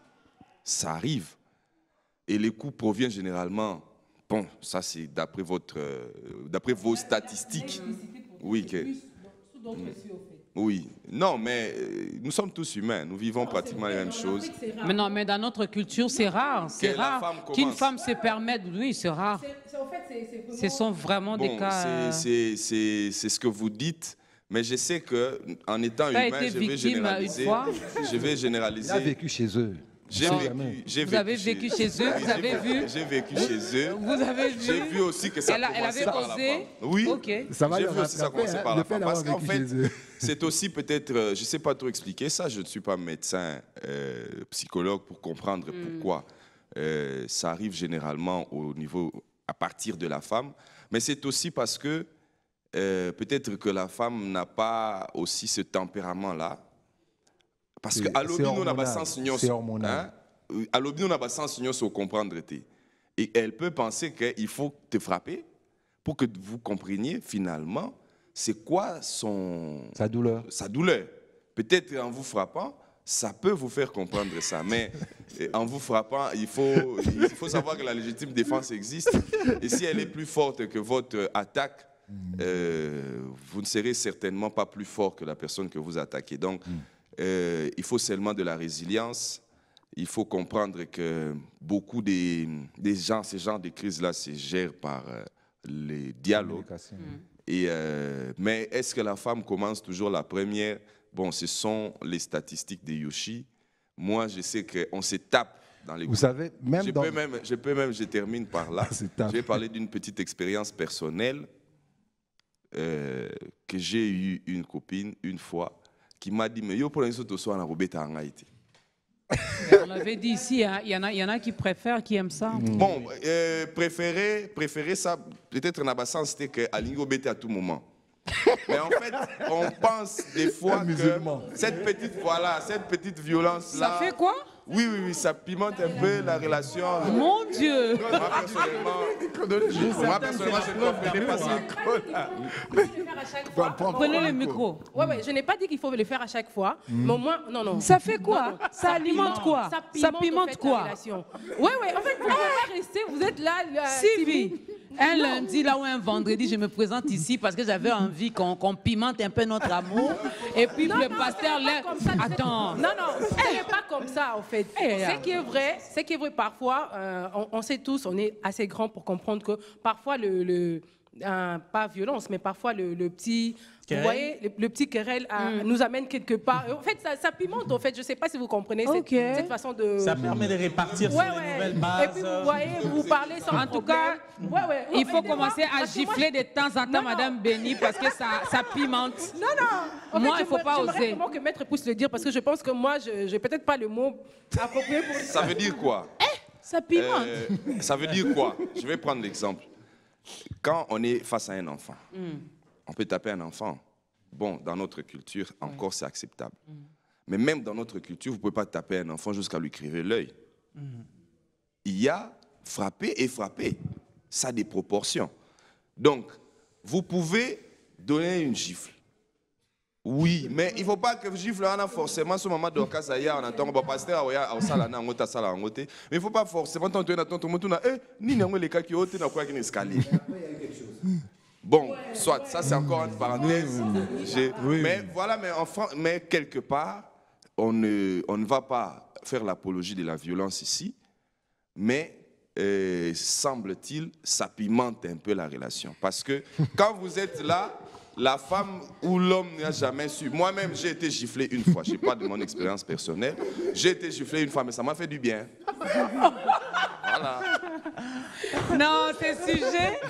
Ça arrive. Et les coups proviennent généralement, bon, ça c'est d'après votre, euh, d'après vos statistiques. Oui, mm. oui. Non, mais euh, nous sommes tous humains. Nous vivons pratiquement la même chose. Mais mais dans notre culture, c'est rare. C'est rare qu'une femme, se permette. Oui, c'est rare. Ce sont vraiment des cas... Euh, c'est ce que vous dites. Mais je sais que en étant humain, je vais généraliser. Je vais vécu chez eux. J'ai vécu, vous avez vécu chez, eux, vous avez vu. J'ai vécu chez eux. Vous avez vu. J'ai vu aussi que ça elle, commençait elle avait Oui. Ok. Ça va. J'ai vu aussi ça commençait hein. par la femme. Parce qu'en fait, c'est aussi peut-être, euh, je ne sais pas trop expliquer ça. Je ne suis pas médecin, euh, psychologue pour comprendre hmm. pourquoi ça arrive généralement au niveau à partir de la femme, mais c'est aussi parce que euh, peut-être que la femme n'a pas aussi ce tempérament-là. Parce que à on a sens hein? comprendre. Et elle peut penser qu'il faut te frapper pour que vous compreniez finalement c'est quoi son... Sa douleur. Sa douleur. Peut-être en vous frappant, ça peut vous faire comprendre ça, mais en vous frappant, il faut, il faut savoir que la légitime défense existe. Et si elle est plus forte que votre attaque, euh, vous ne serez certainement pas plus fort que la personne que vous attaquez. Donc, hmm. euh, il faut seulement de la résilience. Il faut comprendre que beaucoup des, gens, ces genres de crises-là se gèrent par euh, les dialogues. Hmm. Et, mais est-ce que la femme commence toujours la première Bon, ce sont les statistiques de Yoshi. Moi, je sais qu'on se tape dans les Vous savez, même je, peux même je peux même, je termine par là. je vais parler d'une petite expérience personnelle euh, que j'ai eu une copine une fois qui m'a dit, mais yo, pour l'instant, tu en en Haïti. On l'avait dit ici, il y, en a, y en a qui préfèrent, qui aiment ça. Bon, euh, préférer, préférer ça, peut-être en c'était que Alingo à tout moment. Mais en fait, on pense des fois que cette petite voilà, cette petite violence là. Ça fait quoi oui, oui, oui, ça pimente un peu la relation. Mon Dieu Moi, personnellement, je pas ça. Prenez le micro. Ouais, je n'ai pas dit qu'il faut le faire à chaque fois, mm. mais au moins, non, non. Ça fait quoi Ça alimente quoi Ça pimente, quoi Oui, oui, en fait, vous ne pouvez pas rester, vous êtes là. Euh, Sylvie un lundi, là ou un vendredi, je me présente ici parce que j'avais envie qu'on pimente un peu notre amour. Et puis le pasteur là. Attends. Non, non, ce n'est pas comme ça, en fait. Eh, ce qui est vrai, ce qui est vrai, parfois, euh, on, sait tous, on est assez grands pour comprendre que parfois le pas violence, mais parfois le, petit, vous voyez, le, petit querelle euh, mm. nous amène quelque part. En fait, ça, pimente, en fait. Je sais pas si vous comprenez cette, cette, façon de... Ça permet de répartir sur les nouvelles bases. vous voyez, euh, vous parlez sans En tout cas, il faut commencer à gifler de temps en temps Madame Béni parce que ça, ça pimente. Non, non. moi, il faut pas oser. comment que Maître puisse le dire parce que je pense que moi, je n'ai peut-être pas le mot approprié pour... Ça veut dire quoi eh, Ça pimente. Euh, ça veut dire quoi Je vais prendre l'exemple. Quand on est face à un enfant, hmm. on peut taper un enfant. Bon, dans notre culture, encore, c'est acceptable. Hmm. Mais même dans notre culture, vous ne pouvez pas taper un enfant jusqu'à lui criver l'œil. Hmm. Il y a frapper et frapper. Ça a des proportions. Donc, vous pouvez donner une gifle oui mais il faut pas que gifle ce forcément de on dorkasa ye awa na ntongo bapaster aoya salon, na yango te salon, yango te mais il faut pas forcément ntango toyena ntango tomotuna e nini yango elekaki yo te nakoyaki na eh, escalier Bon, soit, ça c'est encore une parenthèse. Mais voilà, mais, en mais quelque part, on ne, on ne va pas faire l'apologie de la violence ici, mais euh, semble-t-il, ça pimente un peu la relation. Parce que quand vous êtes là, la femme ou l'homme n'a jamais su. Moi-même, j'ai été giflé une fois. Je ne pas de mon expérience personnelle. J'ai été giflé une fois, mais ça m'a fait du bien. Voilà. Non, c'est sujet.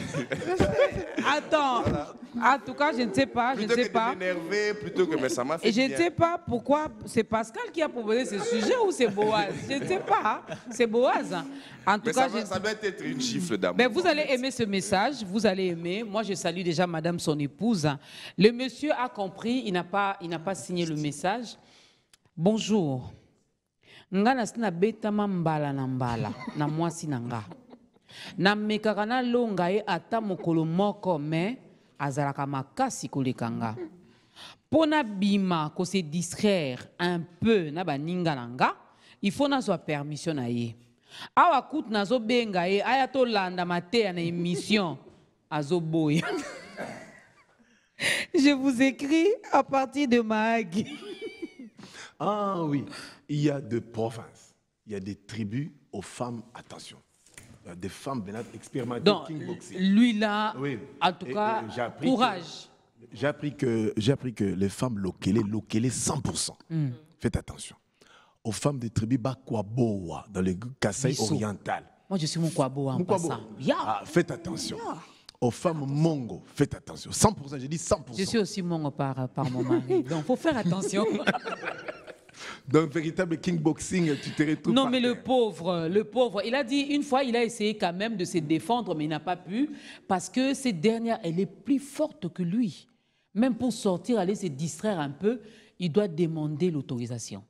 Attends. En tout cas, je ne sais pas. je ne sais pas. De plutôt que. Mais ça m'a fait. Et je ne sais pas pourquoi. C'est Pascal qui a proposé ce sujet ou c'est Boaz Je ne sais pas. C'est Boaz. En tout cas, ça, je... ça, doit être une gifle d'amour. Mais vous allez aimer ce message. Vous allez aimer. Moi, je salue déjà Madame son épouse le monsieur a compris, il n'a pas, il n'a pas signé le message. Bonjour. Ngana sina beta mambala na mbala na mwasi na nga. Na longa ye ata mokolo moko me azalaka makasi koleka Pona bima ko se distraire un peu na baninga na il faut nazwa permission na ye. Awa zo benga ye ayato landa matea na émission azoboy. Je vous écris à partir de Mag. ah oui, il y a des provinces, il y a des tribus aux femmes, attention. des femmes expérimentées, expérimentées. kickboxing. Lui là, en tout cas, courage. J'ai appris, que, appris que les femmes locales, 100%. Hmm. Faites attention. Aux femmes des tribus Boa dans le Kassai oriental. Moi, je suis mon Kwaboa en passant. Ah, faites attention aux femmes mongo. Faites attention. 100%, je dis 100%. Je suis aussi mongo par, par mon mari, donc il faut faire attention. Donc, véritable king boxing, tu te retrouves. Non, mais le pauvre, le pauvre, il a dit une fois, il a essayé quand même de se défendre, mais il n'a pas pu, parce que cette dernière, elle est plus forte que lui. Même pour sortir, aller se distraire un peu, il doit demander l'autorisation.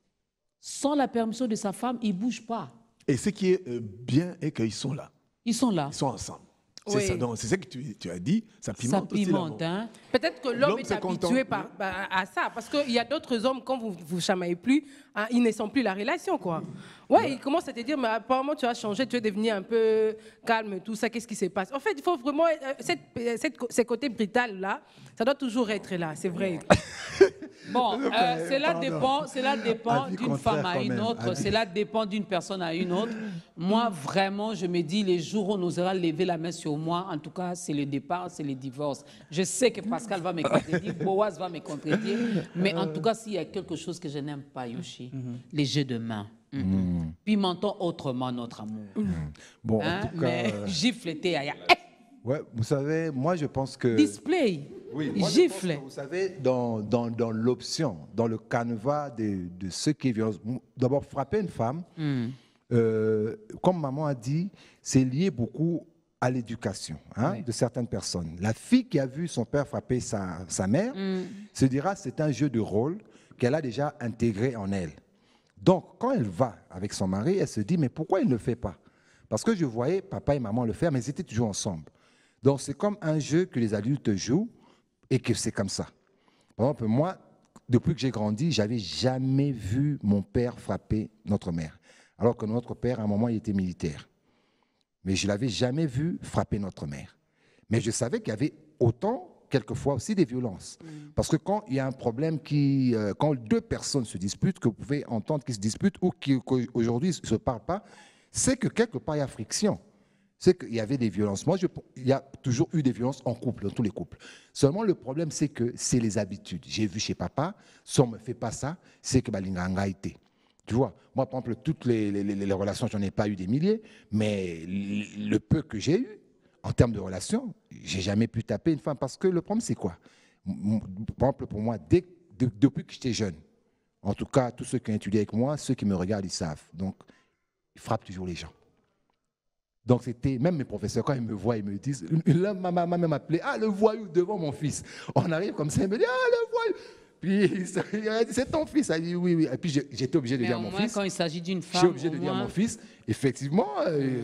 Sans la permission de sa femme, il ne bouge pas. Et ce qui est euh, bien est qu'ils sont là. Ils sont là. Ils sont ensemble. C'est ça, que tu, as dit, ça pimente. Ça hein. Peut-être que l'homme est, habitué bah, à ça, parce qu'il y a d'autres hommes, quand vous ne vous chamaillez plus, hein, ils ne sont plus la relation. quoi. Ouais, il commence à te dire, mais apparemment tu as changé, tu es devenu un peu calme, tout ça, qu'est-ce qui se passe En fait, il faut vraiment, euh, cette, euh, cette, ces côtés brutal là, ça doit toujours être là, c'est vrai. bon, euh, cela dépend, cela dépend d'une femme à une hein. autre, cela dépend d'une personne à une autre. Moi, vraiment, je me dis, les jours où on osera lever la main sur moi, en tout cas, c'est le départ, c'est le divorce. Je sais que Pascal va me contredire, Boaz va me contredire, mais en tout cas, s'il y a quelque chose que je n'aime pas, Yoshi, mhm. les jeux de main. Mm-hmm. Mm. Pimentons autrement notre amour. Mm. Mm. Bon, en hein, tout cas. Mais euh, gifle Ouais, vous savez, moi je pense que. Display. Oui, vous savez, dans, dans, dans l'option, dans le canevas de, de ceux qui violent. D'abord, frapper une femme, euh, comme maman a dit, c'est lié beaucoup à l'éducation hein, de certaines personnes. La fille qui a vu son père frapper sa, sa mère se dira c'est un jeu de rôle qu'elle a déjà intégré en elle. Donc, quand elle va avec son mari, elle se dit, mais pourquoi il ne le fait pas Parce que je voyais papa et maman le faire, mais ils étaient toujours ensemble. Donc, c'est comme un jeu que les adultes jouent et que c'est comme ça. Par exemple, moi, depuis que j'ai grandi, j'avais jamais vu mon père frapper notre mère. Alors que notre père, à un moment, il était militaire. Mais je l'avais jamais vu frapper notre mère. Mais je savais qu'il y avait autant quelquefois aussi des violences. Mm. Parce que quand il y a un problème qui, euh, quand deux personnes se disputent, que vous pouvez entendre qu'ils se disputent ou qu'aujourd'hui aujourd'hui ne se parlent pas, c'est que quelque part il y a friction. C'est qu'il y avait des violences. Moi, je, il y a toujours eu des violences en couple, dans tous les couples. Seulement, le problème, c'est que c'est les habitudes. J'ai vu chez papa, si on ne me fait pas ça, c'est que Balinganga a été. Tu vois, moi, par exemple, toutes les, les, les relations, j'en ai pas eu des milliers, mais le peu que j'ai eu, en termes de relation, j'ai jamais pu taper une femme parce que le problème, c'est quoi Par exemple, pour moi, dès, depuis que j'étais jeune, en tout cas, tous ceux qui ont étudié avec moi, ceux qui me regardent, ils savent. Donc, ils frappent toujours les gens. Donc, c'était, même mes professeurs, quand ils me voient, ils me disent, là, ma maman m'a appelé, ah, le voyou devant mon fils. On arrive comme ça, ils me dit, ah, le voyou. Puis il dit, c'est ton fils. Elle dit, oui, oui. Et puis j'étais obligé de dire mon fils. quand il s'agit d'une femme. J'étais obligé de dire mon fils, effectivement, euh,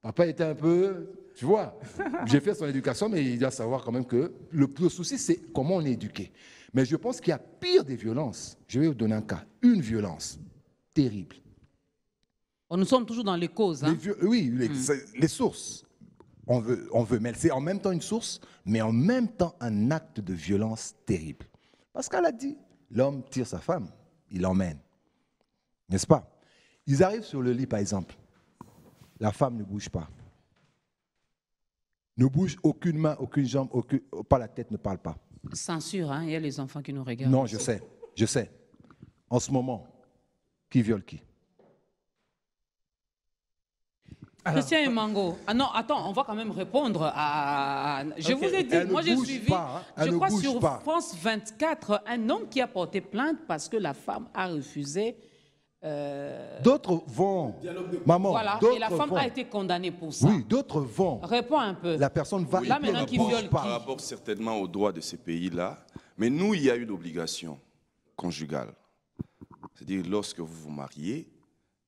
papa était un peu tu vois J'ai fait son éducation, mais il doit savoir quand même que le, le souci, c'est comment on est éduqué. Mais je pense qu'il y a pire des violences. Je vais vous donner un cas. Une violence terrible. On oh, nous sommes toujours dans les causes. Hein. oui, mm. les, sources. On veut, on veut, mais c'est en même temps une source, mais en même temps un acte de violence terrible. Parce qu'elle a dit, l'homme tire sa femme, il l'emmène. N'est-ce pas Ils arrivent sur le lit, par exemple. La femme ne bouge pas. Ne bouge aucune main, aucune jambe, pas la tête, ne parle pas. Censure, hein, il y a les enfants qui nous regardent. Non, je sais, je sais. En ce moment, qui viole qui Christian Mango. Ah non, attends, on va quand même répondre à. Je vous ai dit, moi j'ai suivi, hein. je crois sur France 24, un homme qui a porté plainte parce que la femme a refusé euh, d'autres vont. Maman. Et la femme a été condamnée pour ça. Oui, d'autres vont. Réponds un peu. La personne va. viole Par rapport certainement aux droits de ces pays-là, mais nous, il y a une obligation conjugale. C'est-à-dire, lorsque vous vous mariez,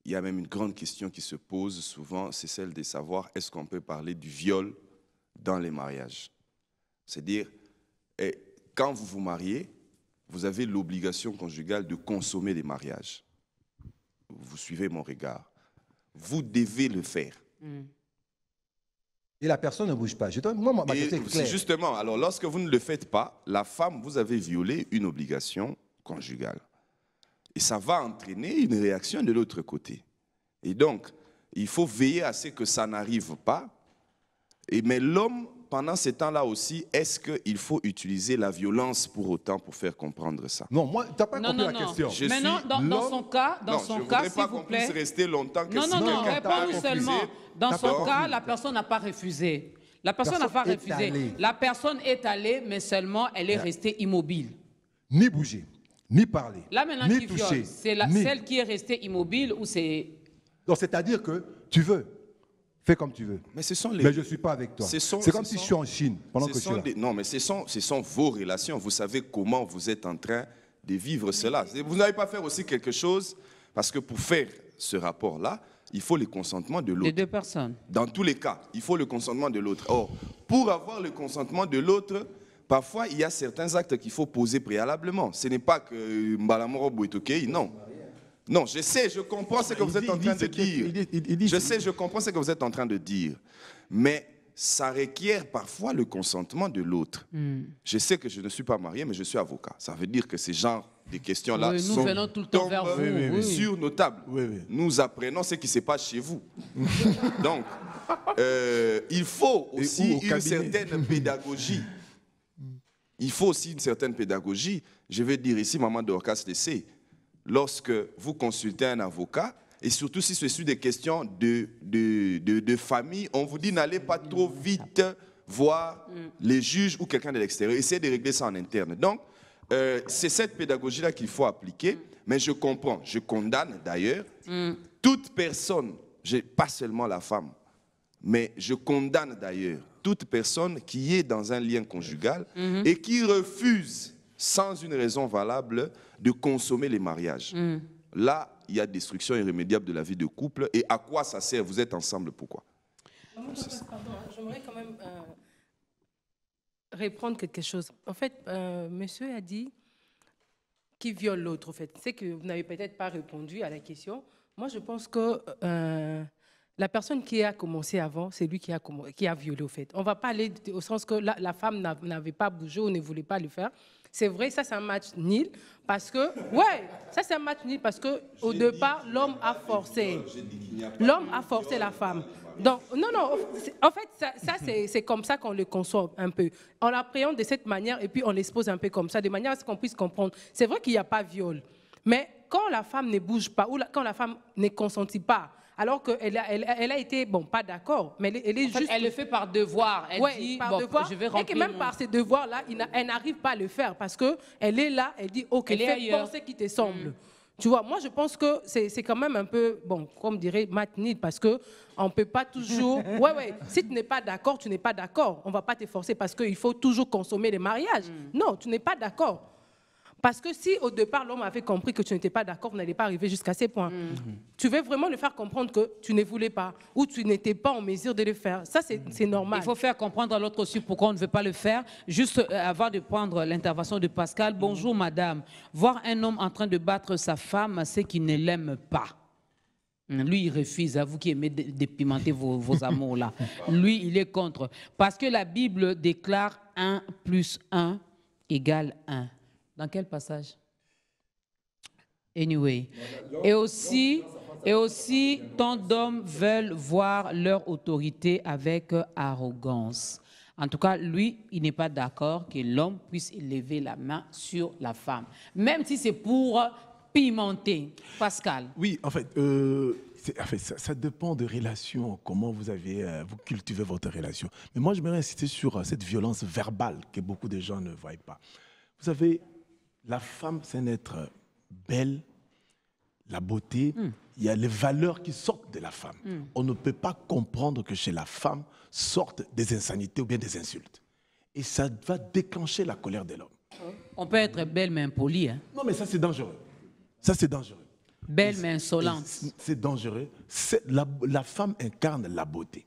il y a même une grande question qui se pose souvent, c'est celle de savoir est-ce qu'on peut parler du viol dans les mariages. C'est-à-dire, eh, quand vous vous mariez, vous avez l'obligation conjugale de consommer les mariages vous suivez mon regard. Vous devez le faire. Hmm. Et la personne ne bouge pas. Je moi, ma Justement, alors lorsque vous ne le faites pas, la femme, vous avez violé une obligation conjugale. Et ça va entraîner une réaction de l'autre côté. Et donc, il faut veiller à ce que ça n'arrive pas. Et, mais l'homme pendant ces temps-là aussi, est-ce qu'il faut utiliser la violence pour autant pour faire comprendre ça Non, moi, tu n'as pas compris la question. Je Maintenant, dans, dans, son cas, dans son cas, s'il vous plaît. Puisse rester longtemps que non, non, non, réponds seulement. Dans son cas, la personne n'a pas refusé. La personne n'a pas refusé. La personne est allée, mais seulement elle est restée immobile. Ni bouger, ni parler, Là, maintenant, ni toucher. C'est celle qui est restée immobile ou c'est... Donc, c'est-à-dire que tu veux Fais comme tu veux. Mais, ce sont les... mais je ne suis pas avec toi. C'est comme si je suis en Chine pendant que je suis Non, mais ce sont, ce sont vos relations. Vous savez comment vous êtes en train de vivre cela. Vous n'avez pas faire aussi quelque chose parce que pour faire ce rapport-là, il faut le consentement de l'autre. Les deux personnes. Dans tous les cas, il faut le consentement de l'autre. Or, pour avoir le consentement de l'autre, parfois, il y a certains actes qu'il faut poser préalablement. Ce n'est pas que Mbalamoro ok non. Non, je sais, je comprends ce que vous êtes en train de dire. Je sais, je comprends ce que vous êtes en train de dire. Mais ça requiert parfois le consentement de l'autre. Hmm. Je sais que je ne suis pas marié, mais je suis avocat. Ça veut dire que ces genres de questions-là sont venons tout le temps vers vous, sur nos tables. Nous apprenons ce qui se passe chez vous. Donc, euh, il faut aussi une certaine pédagogie. Il faut aussi une certaine pédagogie. Je vais dire ici, maman Dorcas sait lorsque vous consultez un avocat, et surtout si ce sont des questions de, de, de, famille, on vous dit n'allez pas trop vite voir mm. les juges ou quelqu'un de l'extérieur. Essayez de régler ça en interne. Donc, euh, c'est cette pédagogie-là qu'il faut appliquer, mm. mais je comprends, je condamne d'ailleurs mm. toute personne, pas seulement la femme, mais je condamne d'ailleurs toute personne qui est dans un lien conjugal mm-hmm. et qui refuse sans une raison valable de consommer les mariages. Mm. Là, il y a destruction irrémédiable de la vie de couple. Et à quoi ça sert Vous êtes ensemble, pourquoi J'aimerais quand même euh, reprendre quelque chose. En fait, euh, monsieur a dit qui viole l'autre, en fait. C'est que vous n'avez peut-être pas répondu à la question. Moi, je pense que euh, la personne qui a commencé avant, c'est lui qui a, qui a violé, au fait. On ne va pas aller au sens que la, la femme n'avait pas bougé ou ne voulait pas le faire. C'est vrai, ça c'est un match nil, parce que ouais, ça c'est un match nil, parce que au départ l'homme a forcé, l'homme a forcé la femme. Donc non non, en fait ça, c'est comme ça qu'on le conçoit un peu. On l'appréhende de cette manière et puis on l'expose un peu comme ça de manière à ce qu'on puisse comprendre. C'est vrai qu'il n'y a pas viol, mais quand la femme ne bouge pas ou quand la femme ne consentit pas alors qu'elle a, elle, a été, bon, pas d'accord, mais elle, est juste. elle le fait par devoir. Elle dit, par devoir, je vais remplir. Et que même par ces devoirs-là, elle n'arrive pas à le faire parce qu'elle est là, elle dit, OK, fais pour ce qui te semble. Mm. Tu vois, moi, je pense que c'est quand même un peu, bon, comme dirait Matt Need, parce qu'on ne peut pas toujours... Ouais, ouais, si tu n'es pas d'accord, tu n'es pas d'accord. On ne va pas te forcer parce qu'il faut toujours consommer les mariages. Mm. Non, tu n'es pas d'accord. Parce que si au départ l'homme avait compris que tu n'étais pas d'accord, vous n'allez pas arriver jusqu'à ces points. Mm. Mm-hmm. Tu veux vraiment le faire comprendre que tu ne voulais pas ou tu n'étais pas en mesure de le faire. Ça, c'est mm. normal. Il faut faire comprendre à l'autre aussi pourquoi on ne veut pas le faire. Juste euh, avant de prendre l'intervention de Pascal, mm. bonjour madame. Voir un homme en train de battre sa femme, c'est qu'il ne l'aime pas. Lui, il refuse, à vous qui aimez dépimenter vos, vos amours là. Lui, il est contre. Parce que la Bible déclare 1 plus 1 égale 1. Dans quel passage Anyway. Et aussi, et aussi tant d'hommes veulent voir leur autorité avec arrogance. En tout cas, lui, il n'est pas d'accord que l'homme puisse lever la main sur la femme, même si c'est pour pimenter. Pascal. Oui, en fait, euh, en fait ça, dépend de relations, comment vous avez, euh, vous cultivez votre relation. Mais moi, je voudrais insister sur euh, cette violence verbale que beaucoup de gens ne voient pas. Vous savez, la femme, c'est un être belle, la beauté, il y a les valeurs qui sortent de la femme. On ne peut pas comprendre que chez la femme sortent des insanités ou bien des insultes. Et ça va déclencher la colère de l'homme. On peut être belle mais impolie. Hein. Non, mais ça c'est dangereux. Ça c'est dangereux. Belle mais insolente. C'est dangereux. La, femme incarne la beauté.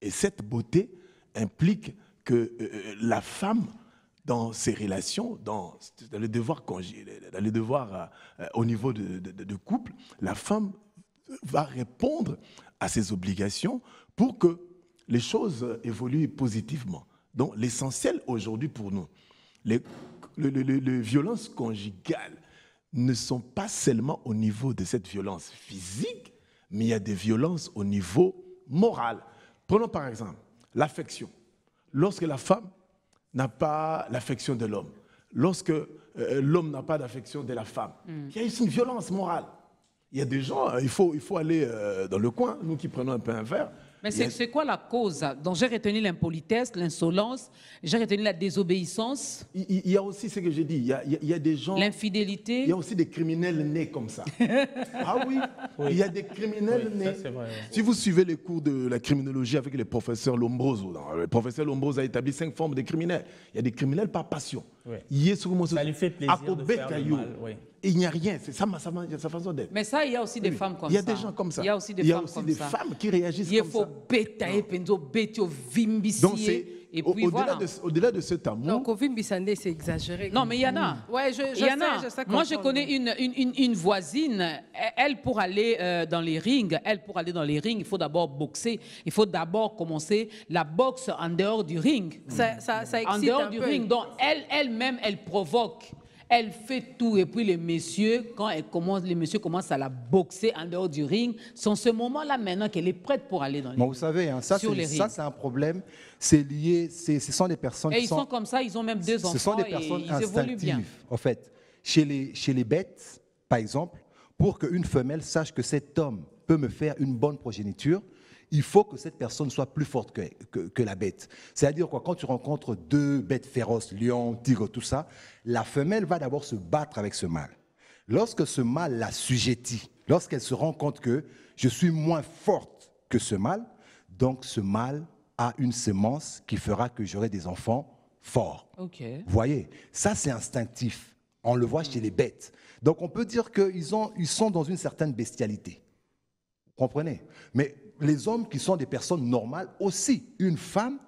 Et cette beauté implique que euh, euh, la femme dans ses relations, dans, le devoir, dans le devoir euh, euh, au niveau de, couple, la femme va répondre à ses obligations pour que les choses évoluent positivement. Donc l'essentiel aujourd'hui pour nous, les, les, violences conjugales ne sont pas seulement au niveau de cette violence physique, mais il y a des violences au niveau moral. Prenons par exemple l'affection. Lorsque la femme n'a pas l'affection de l'homme, lorsque euh, l'homme n'a pas d'affection de la femme, mm. il y a une violence morale. Il y a des gens, euh, il faut, aller euh, dans le coin, nous qui prenons un peu un verre, mais c'est quoi la cause dont j'ai retenu l'impolitesse, l'insolence, j'ai retenu la désobéissance. Il, y a aussi ce que j'ai dit, il y, a, des gens... L'infidélité. Il y a aussi des criminels nés comme ça. ah oui, il y a des criminels nés. Si vous suivez les cours de la criminologie avec le professeur Lombroso, le professeur Lombroso a établi cinq formes de criminels. Il y a des criminels par passion fait plaisir de Il n'y a rien, c'est façon Mais ça, il y a aussi des femmes comme ça. des gens comme ça. Il y a aussi des, femmes, qui réagissent il comme ça. Et puis au, delà de, cet amour. Non, Bissandé, c'est exagéré. Non, mais il y en a. je, Moi, je connais une, une, voisine. Elle, pour aller euh, dans les rings, elle, pour aller dans les rings, il faut d'abord boxer. Il faut d'abord commencer la boxe en dehors du ring. Ça, ça, ça En dehors du ring. Donc, elle, elle-même, elle provoque. Elle fait tout. Et puis les messieurs, quand elle commence, les messieurs commencent à la boxer en dehors du ring, c'est en ce moment-là maintenant qu'elle est prête pour aller dans les Vous savez, hein, ça, c'est un problème. C'est lié, ce sont des personnes... Et ils sont, comme ça, ils ont même deux enfants. Ce sont des personnes bien. en fait. Chez les, chez les bêtes, par exemple, pour qu'une femelle sache que cet homme peut me faire une bonne progéniture, il faut que cette personne soit plus forte que, la bête. C'est-à-dire quoi quand tu rencontres deux bêtes féroces, lion, tigre, tout ça, la femelle va d'abord se battre avec ce mâle. Lorsque ce mâle l'assujettit, lorsqu'elle se rend compte que je suis moins forte que ce mâle, donc ce mâle a une semence qui fera que j'aurai des enfants forts. Vous voyez, ça c'est instinctif. On le voit chez les bêtes. Donc on peut dire qu'ils ils sont dans une certaine bestialité. Vous comprenez Mais les hommes qui sont des personnes normales aussi. Une femme,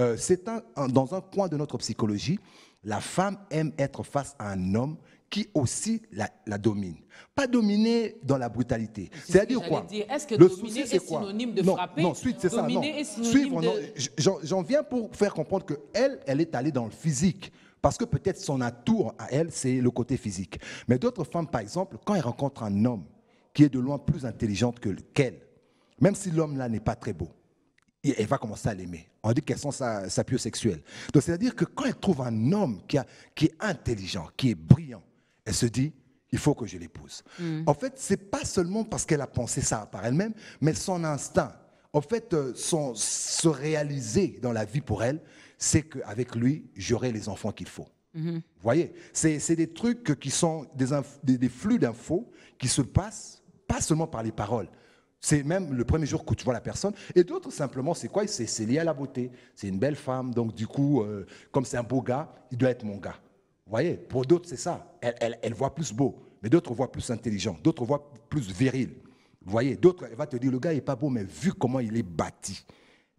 euh, c'est dans un coin de notre psychologie, la femme aime être face à un homme qui aussi la, domine. Pas dominer dans la brutalité. C'est-à-dire quoi Est-ce que le dominer est, synonyme de frapper Non, suite, c'est ça. Non. Suivre, de... J'en viens pour faire comprendre que elle, elle est allée dans le physique. Parce que peut-être son atout à elle, c'est le côté physique. Mais d'autres femmes, par exemple, quand elles rencontrent un homme qui est de loin plus intelligente qu'elle, même si l'homme-là n'est pas très beau, elle va commencer à l'aimer. On dit qu'elles sont sapiosexuelles. Donc, c'est-à-dire que quand elle trouve un homme qui, a, qui, est intelligent, qui est brillant, elle se dit, il faut que je l'épouse. Mm. En fait, c'est pas seulement parce qu'elle a pensé ça par elle-même, mais son instinct. En fait, euh, son, se réaliser dans la vie pour elle, c'est qu'avec lui, j'aurai les enfants qu'il faut. Mm-hmm. Vous voyez, c'est des trucs qui sont des, des flux d'infos qui se passent pas seulement par les paroles, c'est même le premier jour que tu vois la personne. Et d'autres, simplement, c'est quoi C'est lié à la beauté. C'est une belle femme, donc du coup, euh, comme c'est un beau gars, il doit être mon gars. Vous voyez Pour d'autres, c'est ça. Elle, voit plus beau, mais d'autres voient plus intelligent, d'autres voient plus viril. Vous voyez D'autres, elle va te dire, le gars n'est pas beau, mais vu comment il est bâti,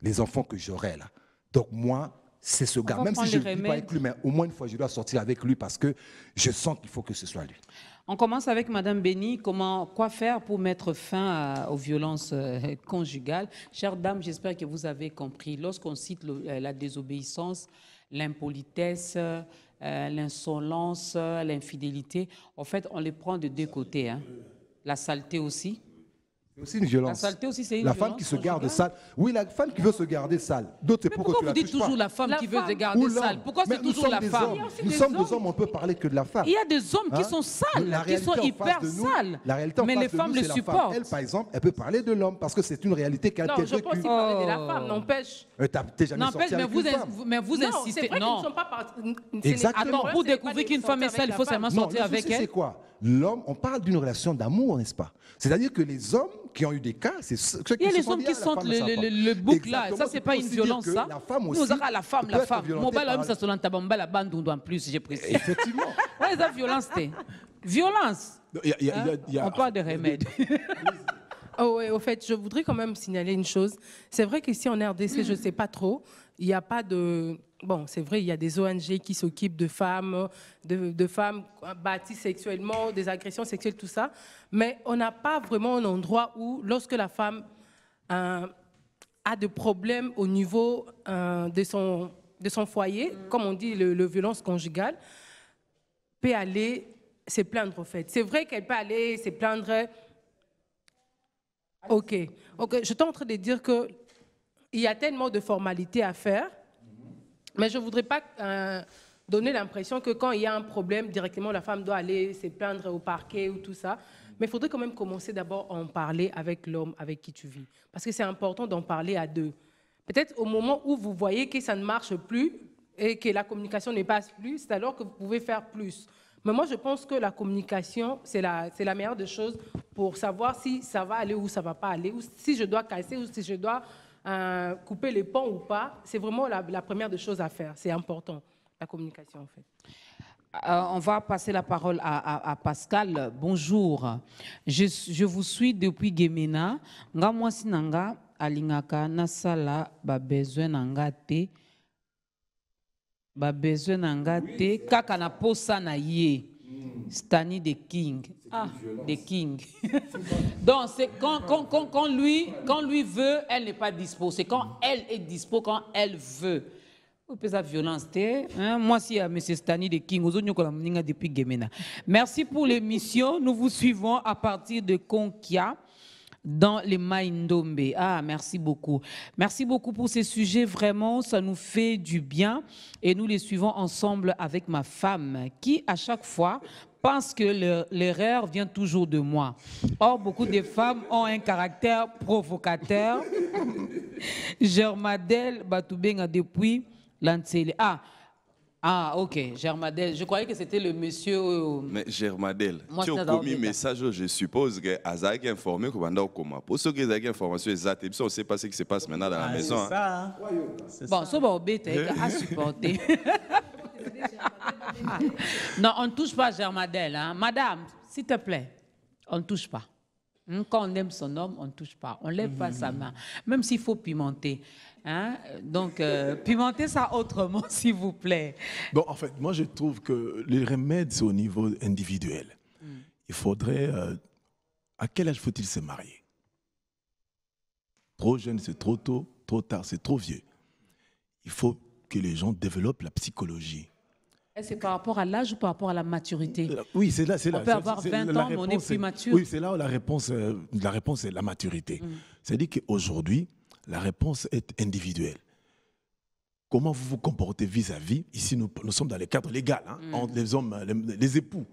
les enfants que j'aurai là. Donc moi, c'est ce gars. Même si je ne vis pas avec lui, mais au moins une fois, je dois sortir avec lui parce que je sens qu'il faut que ce soit lui. On commence avec Madame Béni. Comment, quoi faire pour mettre fin aux violences euh, conjugales Chère dame, j'espère que vous avez compris. Lorsqu'on cite euh, la désobéissance, l'impolitesse, euh, l'insolence, l'infidélité, en fait, on les prend de deux côtés. Hein. La saleté aussi. C'est aussi une violence. La femme qui se garde sale. Oui, la femme qui veut se garder sale. D'autres, pourquoi vous dites toujours la femme qui veut se garder sale Pourquoi c'est toujours la femme Nous sommes des hommes. on on peut parler que de la femme. Il y a des hommes qui hein? sont sales, qui sont hyper sales. La réalité Mais les femmes le supportent. Elle, par exemple, elle peut parler de l'homme parce que c'est une réalité qu'elle Non, je pense pas de la oh. femme, n'empêche. Euh, jamais sorti mais vous, insistez. Non, c'est insistez. vrai qu'ils ne Non. sont pas Exactement. pour découvrir qu'une femme est sale, il faut seulement sortir avec elle. c'est quoi l'homme, on parle d'une relation d'amour, n'est-ce pas C'est-à-dire que les hommes qui ont eu des cas, c'est ceux qui Il y a les hommes qui sentent le, bouc là, ça c'est pas une violence hein. ça. La femme aussi. Nous la femme, la femme. Mon bal homme ça se lance. Tabamba, la bande en plus, j'ai précisé. Effectivement. Ouais, ça violence Violence. On parle de ah, remède. Oh au fait, je voudrais quand même signaler une chose. C'est vrai qu'ici en RDC, je ne sais pas trop, il n'y a pas de... Bon, c'est vrai, il y a des ONG qui s'occupent de femmes, de, femmes bâties sexuellement, des agressions sexuelles, tout ça. Mais on n'a pas vraiment un endroit où, lorsque la femme euh, a des problèmes au niveau euh, de, son, de son foyer, mm. comme on dit, le, violence conjugale, peut aller se plaindre, en fait. C'est vrai qu'elle peut aller se plaindre... Ok, ok. Je en train de dire que il y a tellement de formalités à faire, mais je ne voudrais pas euh, donner l'impression que quand il y a un problème, directement la femme doit aller se plaindre au parquet ou tout ça. Mais il faudrait quand même commencer d'abord à en parler avec l'homme avec qui tu vis. Parce que c'est important d'en parler à deux. Peut-être au moment où vous voyez que ça ne marche plus et que la communication ne passe plus, c'est alors que vous pouvez faire plus. Mais moi, je pense que la communication, c'est la, c'est la meilleure des choses pour savoir si ça va aller ou ça ne va pas aller, ou si je dois casser ou si je dois euh, couper les ponts ou pas, c'est vraiment la, première des choses à faire. C'est important, la communication en fait. Euh, on va passer la parole à, à, Pascal. Bonjour. Je, je, vous suis depuis Gemena. Nga moi sinanga alingaka nasala ba besoin nanga te ba besoin nanga te kaka na posa na ye. Stani de King. Ah, de King. Donc, c'est quand, quand, quand, quand, lui, quand lui veut, elle n'est pas dispo. C'est quand elle est dispo, quand elle veut. Vous pouvez la violence. Hein? Moi, si à Monsieur Stani de King, depuis Gemena. Merci pour l'émission. Nous vous suivons à partir de Conquia dans les Maïndombe. Ah, merci beaucoup. Merci beaucoup pour ces sujets. Vraiment, ça nous fait du bien et nous les suivons ensemble avec ma femme qui, à chaque fois, pense que l'erreur vient toujours de moi. Or, beaucoup de femmes ont un caractère provocateur. Germadel Batoubenga depuis l'Antsele. Ah, ah, ok, Germadel. Je croyais que c'était le monsieur. Euh, Mais Germadel, tu as commis message, je suppose, que Azaki informé que Wanda Okoma. Pour ceux qui ont information exacte, on ne sait pas ce qui se passe maintenant dans la ah, maison. C'est hein. ça. Hein. Bon, ça va obéir, à supporter. Ah. non, on ne touche pas Germadel. Hein. Madame, s'il te plaît, on ne touche pas. Hein, quand on aime son homme, on ne touche pas, on ne lève pas sa mhm. main, même s'il faut pimenter. Hein, donc, euh, pimenter ça autrement, s'il vous plaît. Bon, en fait, moi, je trouve que les remèdes, c'est au niveau individuel. Mm. Il faudrait. Euh, à quel âge faut-il se marier Trop jeune, c'est trop tôt. Trop tard, c'est trop vieux. Il faut que les gens développent la psychologie. C'est par rapport à l'âge ou par rapport à la maturité euh, Oui, c'est là, Oui, c'est là où la réponse, euh, la réponse est la maturité. Mm. C'est-à-dire qu'aujourd'hui, la réponse est individuelle. Comment vous vous comportez vis-à-vis, ici nous, sommes dans le cadres légal, hein, mm. entre les hommes, les, époux.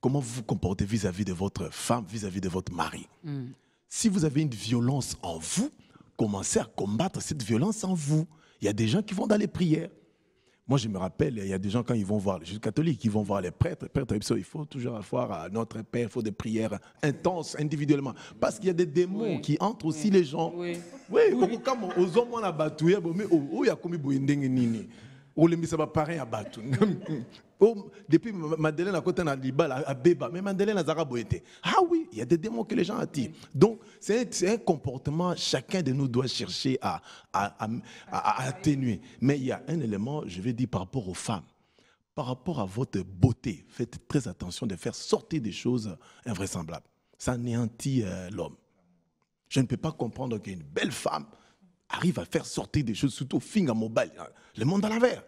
Comment vous vous comportez vis-à-vis de votre femme, vis-à-vis de votre mari mm. Si vous avez une violence en vous, commencez à combattre cette violence en vous. Il y a des gens qui vont dans les prières. Moi, je me rappelle, il y a des gens, quand ils vont voir, les catholiques, ils vont voir les prêtres, prêtres, il faut toujours avoir euh, notre Père, il faut des prières intenses, individuellement. Parce qu'il y a des démons qui entrent aussi les gens. Oui, oui, comme aux hommes, on a battu, eh, mais oh, oh, il y a commis des Nini. Oh, les pareil à battre depuis Madeleine à côté Libal à Beba, mais Madeleine à Zaraboyete. Ah oui, il y a des démons que les gens attirent. Donc, c'est un, comportement, chacun de nous doit chercher à, atténuer. Mais il y a un élément, je vais dire, par rapport aux femmes, par rapport à votre beauté. Faites très attention de faire sortir des choses invraisemblables. Ça anéantit euh, l'homme. Je ne peux pas comprendre qu'une belle femme arrive à faire sortir des choses, surtout à mobile. Le monde à l'envers.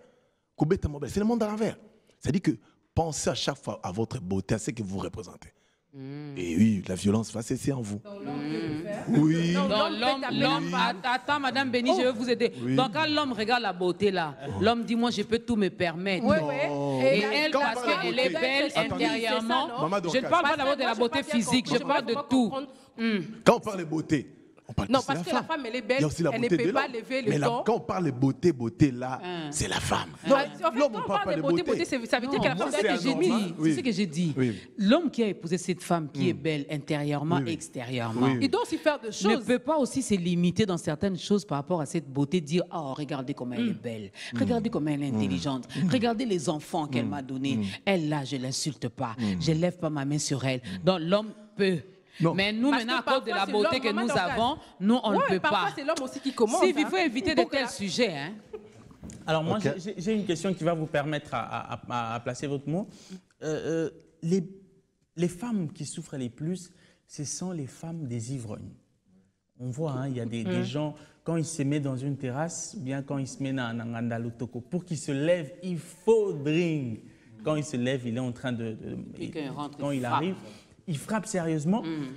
C'est le monde à l'envers. C'est-à-dire que pensez à chaque fois à votre beauté, à ce que vous représentez. Hmm. Et oui, la violence va cesser en vous. Dans hmm. oui. L'homme, oui. attends, Madame Béni, je veux vous aider. Donc quand l'homme regarde la beauté là, oh. l'homme dit moi je peux tout me permettre. Oui, oui. Et, elle parce qu'elle est belle intérieurement. je ne parle pas d'abord de la beauté physique, je parle de tout. Hmm. Quand on parle de beauté, non, parce que la femme, elle est belle, elle ne peut pas lever le mais quand on parle de beauté, beauté, là, hein. c'est la femme. Non, quand on parle de beauté, beauté, ça veut dire que la femme, c'est ce que j'ai dit. L'homme qui a épousé cette femme qui est mm. belle intérieurement et extérieurement, il doit aussi faire des choses. Ne peut pas aussi se limiter dans certaines choses par rapport à cette beauté, dire Oh, regardez comment elle mm. est belle, mm. regardez comment elle est intelligente, regardez les enfants qu'elle m'a donnés. Elle, là, je ne l'insulte pas, je ne lève pas ma main sur elle. Donc, l'homme peut mais nous, maintenant, à cause de la beauté que nous avons, nous, on ne peut pas. c'est l'homme aussi qui commence. il hein. faut éviter de tels sujets. Hein. Alors, moi, j'ai une question qui va vous permettre à, placer votre mot. Euh, euh, les, les, femmes qui souffrent les plus, ce sont les femmes des ivrognes. On voit, hein, il y a des, mm. gens, quand ils se mettent dans une terrasse, bien quand ils se mettent dans un toko, pour qu'ils se lèvent, il faut drink. Quand il se lève, il est en train de. quand il, rentre, arrive il frappe sérieusement. Mm.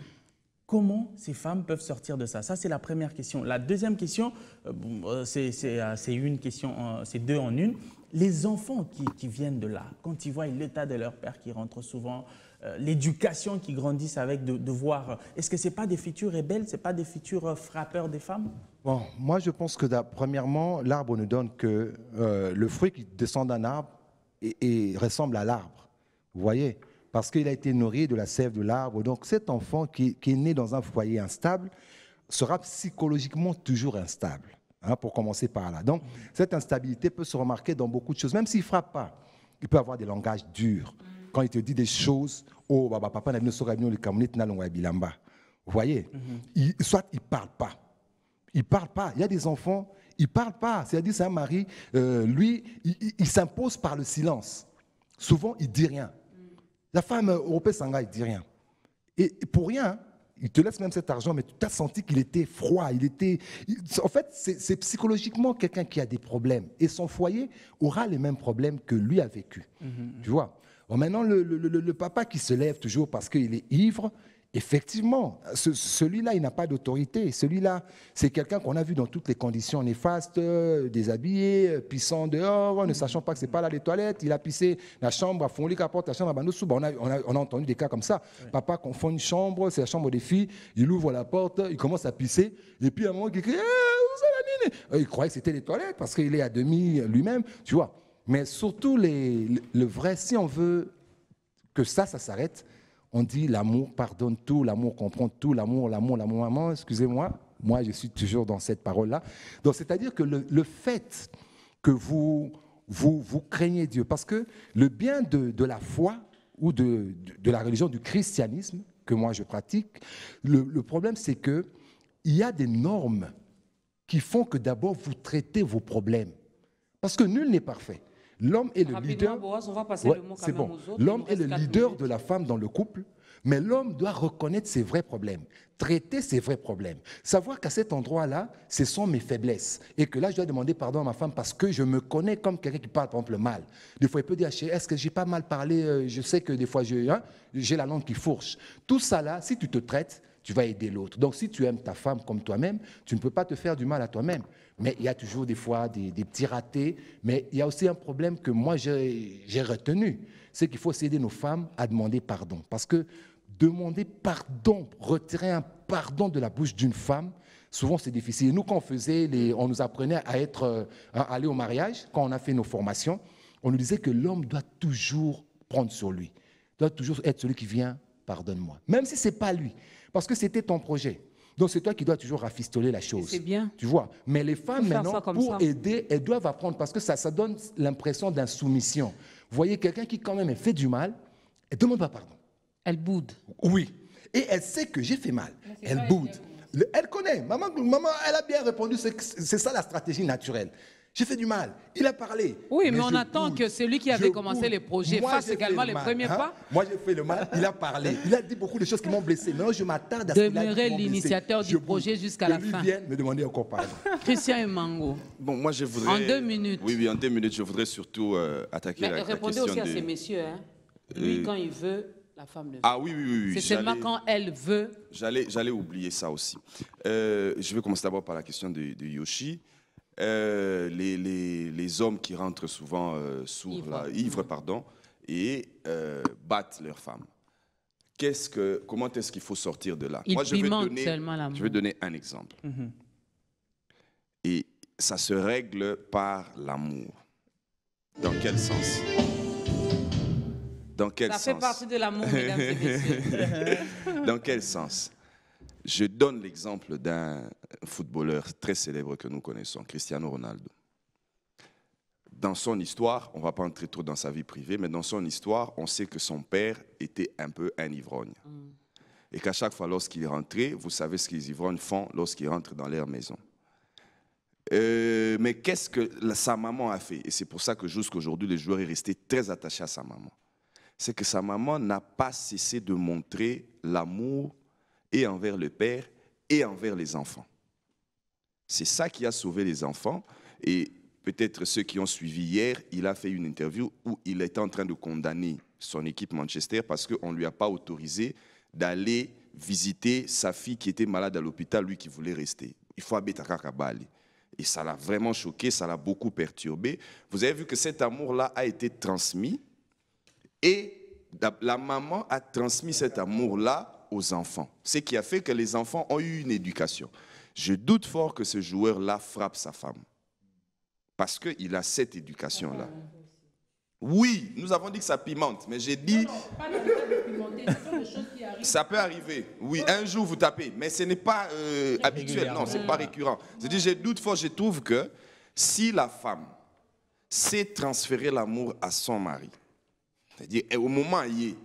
Comment ces femmes peuvent sortir de ça Ça, c'est la première question. La deuxième question, euh, euh, euh, c'est une question, c'est deux en une. Les enfants qui, viennent de là, quand ils voient l'état de leur père qui rentre souvent, l'éducation qu'ils grandissent avec, de, voir, est-ce que ce pas des futurs rebelles, ce pas des futurs frappeurs des femmes Bon, moi je pense que premièrement, l'arbre ne donne que le fruit qui descend d'un arbre et, et ressemble à l'arbre. Vous voyez parce qu'il a été nourri de la sève de l'arbre. Donc cet enfant qui, est né dans un foyer instable sera psychologiquement toujours instable, hein, pour commencer par là. Donc cette instabilité peut se remarquer dans beaucoup de choses, même s'il ne frappe pas. Il peut avoir des langages durs. Quand il te dit des choses, oh, bah, bah papa, n'a le bilamba. Vous voyez mm-hmm. il, Soit il ne parle pas. Il ne parle pas. Il y a des enfants, il ne parlent pas. C'est-à-dire, c'est un mari, euh, lui, il, il s'impose par le silence. Souvent, il dit rien. La femme européenne Sanga, il dit rien. Et pour rien, hein, il te laisse même cet argent, mais tu as senti qu'il était froid, il était... En fait, c'est psychologiquement quelqu'un qui a des problèmes. Et son foyer aura les mêmes problèmes que lui a vécu. Mhm. Tu vois maintenant, le, papa qui se lève toujours parce qu'il est ivre, Effectivement, celui-là, il n'a pas d'autorité. Celui-là, c'est quelqu'un qu'on a vu dans toutes les conditions néfastes, euh, déshabillé, euh, pissant dehors, ne sachant pas que ce n'est pas là les toilettes. Il a pissé la chambre à fond, la porte la chambre à On, a, entendu des cas comme ça. Papa confond une chambre, c'est la chambre des filles. Il ouvre la porte, il commence à pisser. Et puis à un moment, il crie eh, euh, Il croyait que c'était les toilettes parce qu'il est à demi lui-même, tu vois. Mais surtout, le vrai, si on veut que ça, ça s'arrête, on dit l'amour pardonne tout, l'amour comprend tout, l'amour, l'amour, l'amour, maman, excusez-moi. Moi, je suis toujours dans cette parole-là. Donc, c'est-à-dire que le, fait que vous, vous, vous craignez Dieu, parce que le bien de, la foi ou de, la religion, du christianisme, que moi je pratique, le, problème, c'est qu'il y a des normes qui font que d'abord vous traitez vos problèmes. Parce que nul n'est parfait. L'homme est le leader. c'est bon. L'homme est le leader de la femme dans le couple, mais l'homme doit reconnaître ses vrais problèmes, traiter ses vrais problèmes, savoir qu'à cet endroit-là, ce sont mes faiblesses et que là, je dois demander pardon à ma femme parce que je me connais comme quelqu'un qui parle par exemple mal. Des fois, il peut dire est-ce que j'ai pas mal parlé euh, Je sais que des fois, hein, j'ai la langue qui fourche. Tout ça là, si tu te traites, tu vas aider l'autre. Donc, si tu aimes ta femme comme toi-même, tu ne peux pas te faire du mal à toi-même mais il y a toujours des fois des, petits ratés. Mais il y a aussi un problème que moi j'ai retenu, c'est qu'il faut céder nos femmes à demander pardon. Parce que demander pardon, retirer un pardon de la bouche d'une femme, souvent c'est difficile. Nous, quand on faisait, on nous apprenait à être, euh, aller au mariage, quand on a fait nos formations, on nous disait que l'homme doit toujours prendre sur lui, doit toujours être celui qui vient, pardonne-moi, même si c'est pas lui, parce que c'était ton projet. Donc c'est toi qui dois toujours rafistoler la chose. C'est bien. Tu vois. Mais les femmes maintenant, pour aider, elles doivent apprendre parce que ça, ça donne l'impression d'insoumission. Vous voyez quelqu'un qui quand même fait du mal, elle demande pas pardon. Elle boude. Oui. Et elle sait que j'ai fait mal. Elle boude. Elle connaît. Maman, maman, elle a bien répondu. C'est ça la stratégie naturelle. J'ai fait du mal. Il a parlé. Oui, mais, on attend que celui qui avait commencé le les projets fasse également les premiers hein. pas. Moi, j'ai fait le mal. Il a parlé. Il a dit beaucoup de choses qui m'ont blessé. Maintenant, je m'attends à ce Demeurer l'initiateur du projet jusqu'à la lui fin. Vienne me demander encore pardon. Christian et Mango. Bon, moi, je voudrais. En deux minutes. Oui, oui, en deux minutes, je voudrais surtout euh, attaquer mais la, la, question. Répondez aussi à ces messieurs. Hein. Euh, lui, quand il veut, la femme de Ah oui, oui, oui. C'est seulement quand elle veut. J'allais oublier ça aussi. Euh, je vais commencer d'abord par la question de Yoshi. Euh, les, les, les, hommes qui rentrent souvent euh, sourds, ivres, ivre, mm. pardon, et euh, battent leurs femmes. Qu'est-ce que, comment est-ce qu'il faut sortir de là Il Moi, je vais, donner, je vais donner un exemple. Mm-hmm. Et ça se règle par l'amour. Dans quel sens Dans quel ça sens Ça fait partie de l'amour, mesdames et messieurs. Dans quel sens je donne l'exemple d'un footballeur très célèbre que nous connaissons, Cristiano Ronaldo. Dans son histoire, on ne va pas entrer trop dans sa vie privée, mais dans son histoire, on sait que son père était un peu un ivrogne. Mm. Et qu'à chaque fois, lorsqu'il rentrait, vous savez ce que les ivrognes font lorsqu'ils rentrent dans leur maison. Euh, mais qu'est-ce que sa maman a fait Et c'est pour ça que jusqu'aujourd'hui, le joueur est resté très attaché à sa maman. C'est que sa maman n'a pas cessé de montrer l'amour et envers le Père et envers les enfants. C'est ça qui a sauvé les enfants. Et peut-être ceux qui ont suivi hier, il a fait une interview où il était en train de condamner son équipe Manchester parce qu'on ne lui a pas autorisé d'aller visiter sa fille qui était malade à l'hôpital, lui qui voulait rester. Il faut habiter Et ça l'a vraiment choqué, ça l'a beaucoup perturbé. Vous avez vu que cet amour-là a été transmis et la maman a transmis cet amour-là aux enfants, ce qui a fait que les enfants ont eu une éducation. Je doute fort que ce joueur-là frappe sa femme, parce qu'il a cette éducation-là. Oui, nous avons dit que ça pimente, mais j'ai dit... ça peut arriver. Oui, un jour vous tapez, mais ce n'est pas euh, habituel. Non, c'est pas ah. récurrent. Je dis, j'ai je doute fort, je trouve que si la femme sait transférer l'amour à son mari, c'est-à-dire au moment où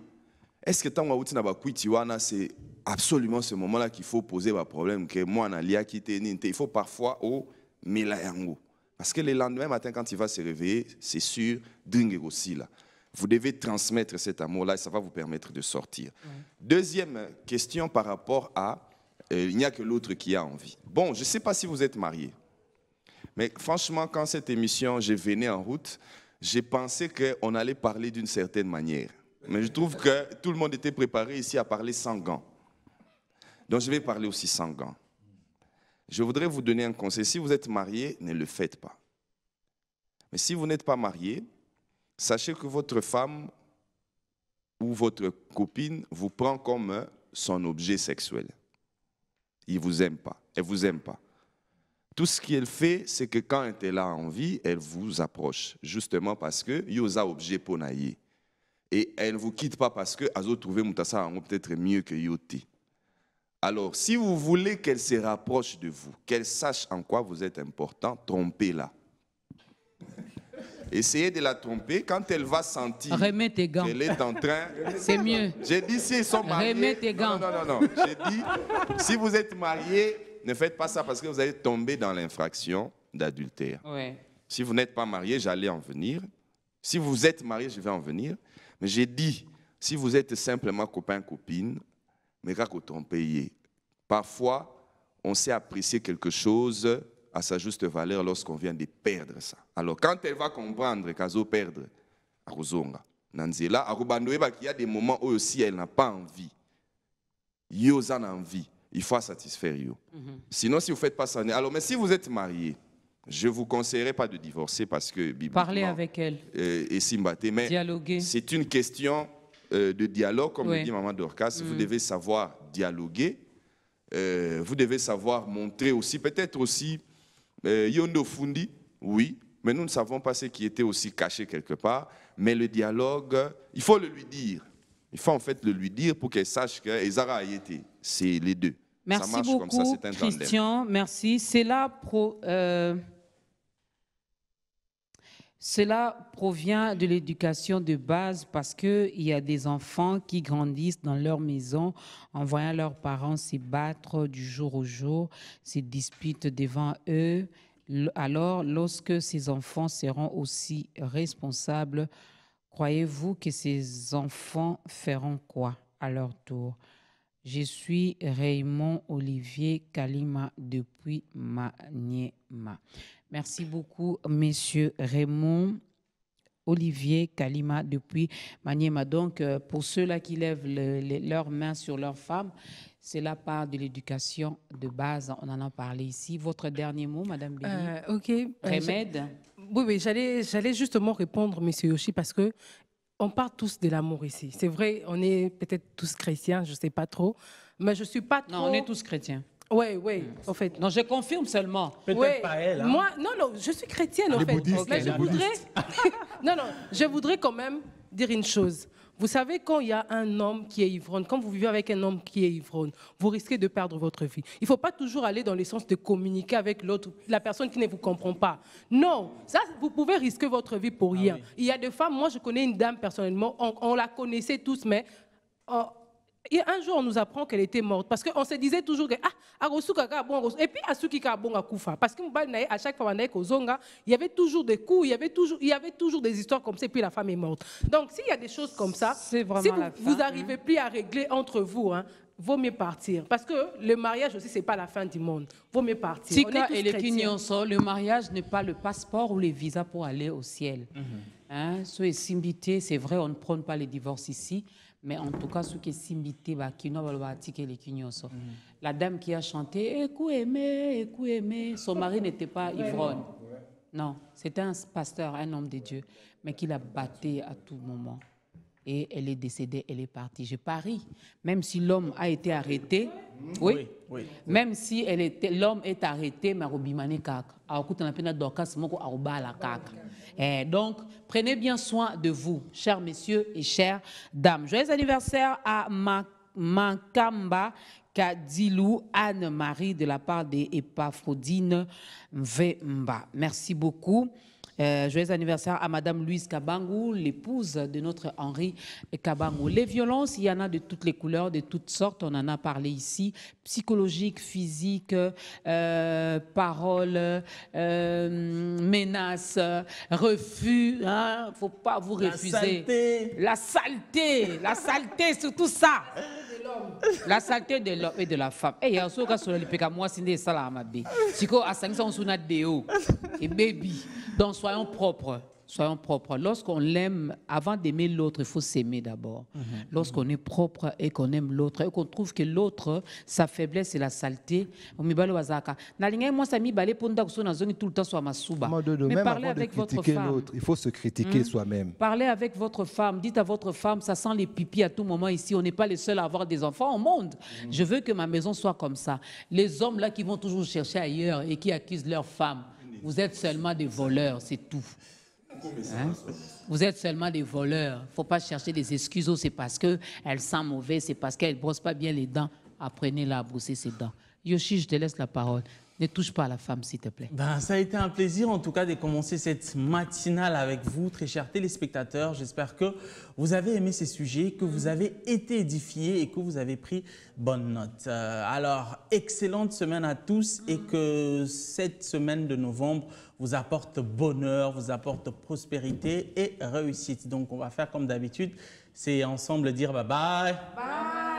est-ce que c'est absolument ce moment là qu'il faut poser le problème il faut parfois oh, au yango parce que le lendemain matin quand il va se réveiller c'est sûr aussi là vous devez transmettre cet amour là et ça va vous permettre de sortir deuxième question par rapport à euh, il n'y a que l'autre qui a envie bon je ne sais pas si vous êtes marié mais franchement quand cette émission je venais en route j'ai pensé qu'on allait parler d'une certaine manière mais je trouve que tout le monde était préparé ici à parler sans gants. Donc je vais parler aussi sans gants. Je voudrais vous donner un conseil. Si vous êtes marié, ne le faites pas. Mais si vous n'êtes pas marié, sachez que votre femme ou votre copine vous prend comme son objet sexuel. Il vous aime pas. Elle ne vous aime pas. Tout ce qu'elle fait, c'est que quand elle a envie, elle vous approche, justement parce que yosa objet nailler. Et elle ne vous quitte pas parce que Azo trouvé Moutassa peut-être mieux que Yoti. Alors, si vous voulez qu'elle se rapproche de vous, qu'elle sache en quoi vous êtes important, trompez-la. Essayez de la tromper quand elle va sentir qu'elle est en train. C'est mieux. J'ai dit si sont mariés. Remets tes gants. Non, non, non. J'ai dit si vous êtes mariés, ne faites pas ça parce que vous allez tomber dans l'infraction d'adultère. Ouais. Si vous n'êtes pas marié, j'allais en venir. Si vous êtes marié, je vais en venir. Mais j'ai dit, si vous êtes simplement copain-copine, mais qu'on payé. Parfois, on sait apprécier quelque chose à sa juste valeur lorsqu'on vient de perdre ça. Alors, quand elle va comprendre va perdre, il y a des moments où aussi elle n'a pas envie. envie. Il faut satisfaire mhm. Sinon, si vous ne faites pas ça, alors, mais si vous êtes marié, je ne vous conseillerais pas de divorcer parce que... Parler avec elle. Euh, et s'imbattre, Mais Dialoguer. c'est une question euh, de dialogue, comme le dit Maman Dorcas. Vous mm. devez savoir dialoguer. Euh, vous devez savoir montrer aussi, peut-être aussi, Yondo Fundi, oui, mais nous ne savons pas ce qui était aussi caché quelque part. Mais le dialogue, il faut le lui dire. Il faut en fait le lui dire pour qu'elle sache que Zara a été. C'est les deux. Merci beaucoup, Christian. Merci. C'est là pour... Cela provient de l'éducation de base parce qu'il y a des enfants qui grandissent dans leur maison en voyant leurs parents se battre du jour au jour, se disputent devant eux. Alors, lorsque ces enfants seront aussi responsables, croyez-vous que ces enfants feront quoi à leur tour Je suis Raymond Olivier Kalima depuis Maniema. Merci beaucoup, Monsieur Raymond. Olivier Kalima depuis Maniema. Donc, euh, pour ceux-là qui lèvent leurs mains sur leurs femmes, c'est la part de l'éducation de base. On en a parlé ici. Votre dernier mot, Madame Béli euh, Ok. Euh, Remède Oui, oui, j'allais, j'allais justement répondre, Monsieur Yoshi, parce que on part tous de l'amour ici. C'est vrai, on est peut-être tous chrétiens, je ne sais pas trop, mais je ne suis pas trop... Non, on est tous chrétiens. Oui, oui, hmm. en fait. Non, je confirme seulement. Peut-être pas elle. Hein. Moi, non, non, je suis chrétienne, en fait. mais je voudrais... non, non, je voudrais quand même dire une chose. Vous savez, quand il y a un homme qui est ivrone, quand vous vivez avec un homme qui est ivrone, vous risquez de perdre votre vie. Il ne faut pas toujours aller dans le sens de communiquer avec l'autre, la personne qui ne vous comprend pas. Non, ça, vous pouvez risquer votre vie pour ah rien. Il y a des femmes, moi je connais une dame personnellement, on, la connaissait tous, mais... Et un jour, on nous apprend qu'elle était morte. Parce qu'on se disait toujours que, ah, Kaka bon, Et puis, Asuki à Koufa. Parce que chaque fois, il y avait toujours des coups, il y avait toujours, il y avait toujours des histoires comme ça, et puis la femme est morte. Donc, s'il y a des choses comme ça, si vous, n'arrivez hein. plus à régler entre vous, hein, vaut mieux partir. Parce que le mariage aussi, ce n'est pas la fin du monde. Vaut mieux partir. et le mariage n'est pas le passeport ou les visas pour aller au ciel. Mm -hmm. hein? c'est vrai, on ne prône pas les divorces ici mais en tout cas nous esimbi c'est les mm-hmm. la dame qui a chanté écoute aimé son mari n'était pas ivrogne non c'était un pasteur un homme de dieu mais qui l'a batté à tout moment et elle est décédée, elle est partie. Je parie, même si l'homme a été arrêté, hmm. oui, même si l'homme est arrêté, marobimane kaka. Eh, donc, prenez bien soin de vous, chers messieurs et chères dames. Joyeux anniversaire à Mankamba Kadilou Anne-Marie de la part des Epafrodine Vemba. Merci beaucoup. Euh, joyeux anniversaire à Madame Louise Kabangou, l'épouse de notre Henri Kabangou. Les violences, il y en a de toutes les couleurs, de toutes sortes. On en a parlé ici. Psychologique, physique, euh, paroles, euh, menaces, refus. Il hein, ne faut pas vous refuser. La saleté. La saleté, la saleté, tout ça la saleté de l'homme et de la femme Et eh, ya so ka solo lipeka mwasi nde esalaka mabe sikoyo asangisa ngo so na Et baby, donc soyons propres soyons propres. Lorsqu'on l'aime, avant d'aimer l'autre, il faut s'aimer d'abord. Mhm. Lorsqu'on est propre et qu'on aime l'autre, et qu'on trouve que l'autre, sa faiblesse et la saleté, mais parlez avec votre femme. Il faut se critiquer hmm? soi-même. Parlez avec votre femme, dites à votre femme, ça sent les pipis à tout moment ici, on n'est pas les seuls à avoir des enfants au monde. Hmm. Je veux que ma maison soit comme ça. Les hommes là qui vont toujours chercher ailleurs et qui accusent leur femme. vous êtes seulement des voleurs, c'est tout. Hein? Vous êtes seulement des voleurs. faut pas chercher des excuses. c'est parce qu'elle sent mauvais, c'est parce qu'elle brosse pas bien les dents. Apprenez-la à brosser ses dents. Yoshi, je te laisse la parole. Ne touche pas à la femme, s'il te plaît. Ben, ça a été un plaisir, en tout cas, de commencer cette matinale avec vous, très chers téléspectateurs. J'espère que vous avez aimé ces sujets, que vous avez été édifiés et que vous avez pris bonne note. Euh, alors, excellente semaine à tous et que cette semaine de novembre, vous apporte bonheur, vous apporte prospérité et réussite. Donc on va faire comme d'habitude, c'est ensemble dire bye bye. Bye.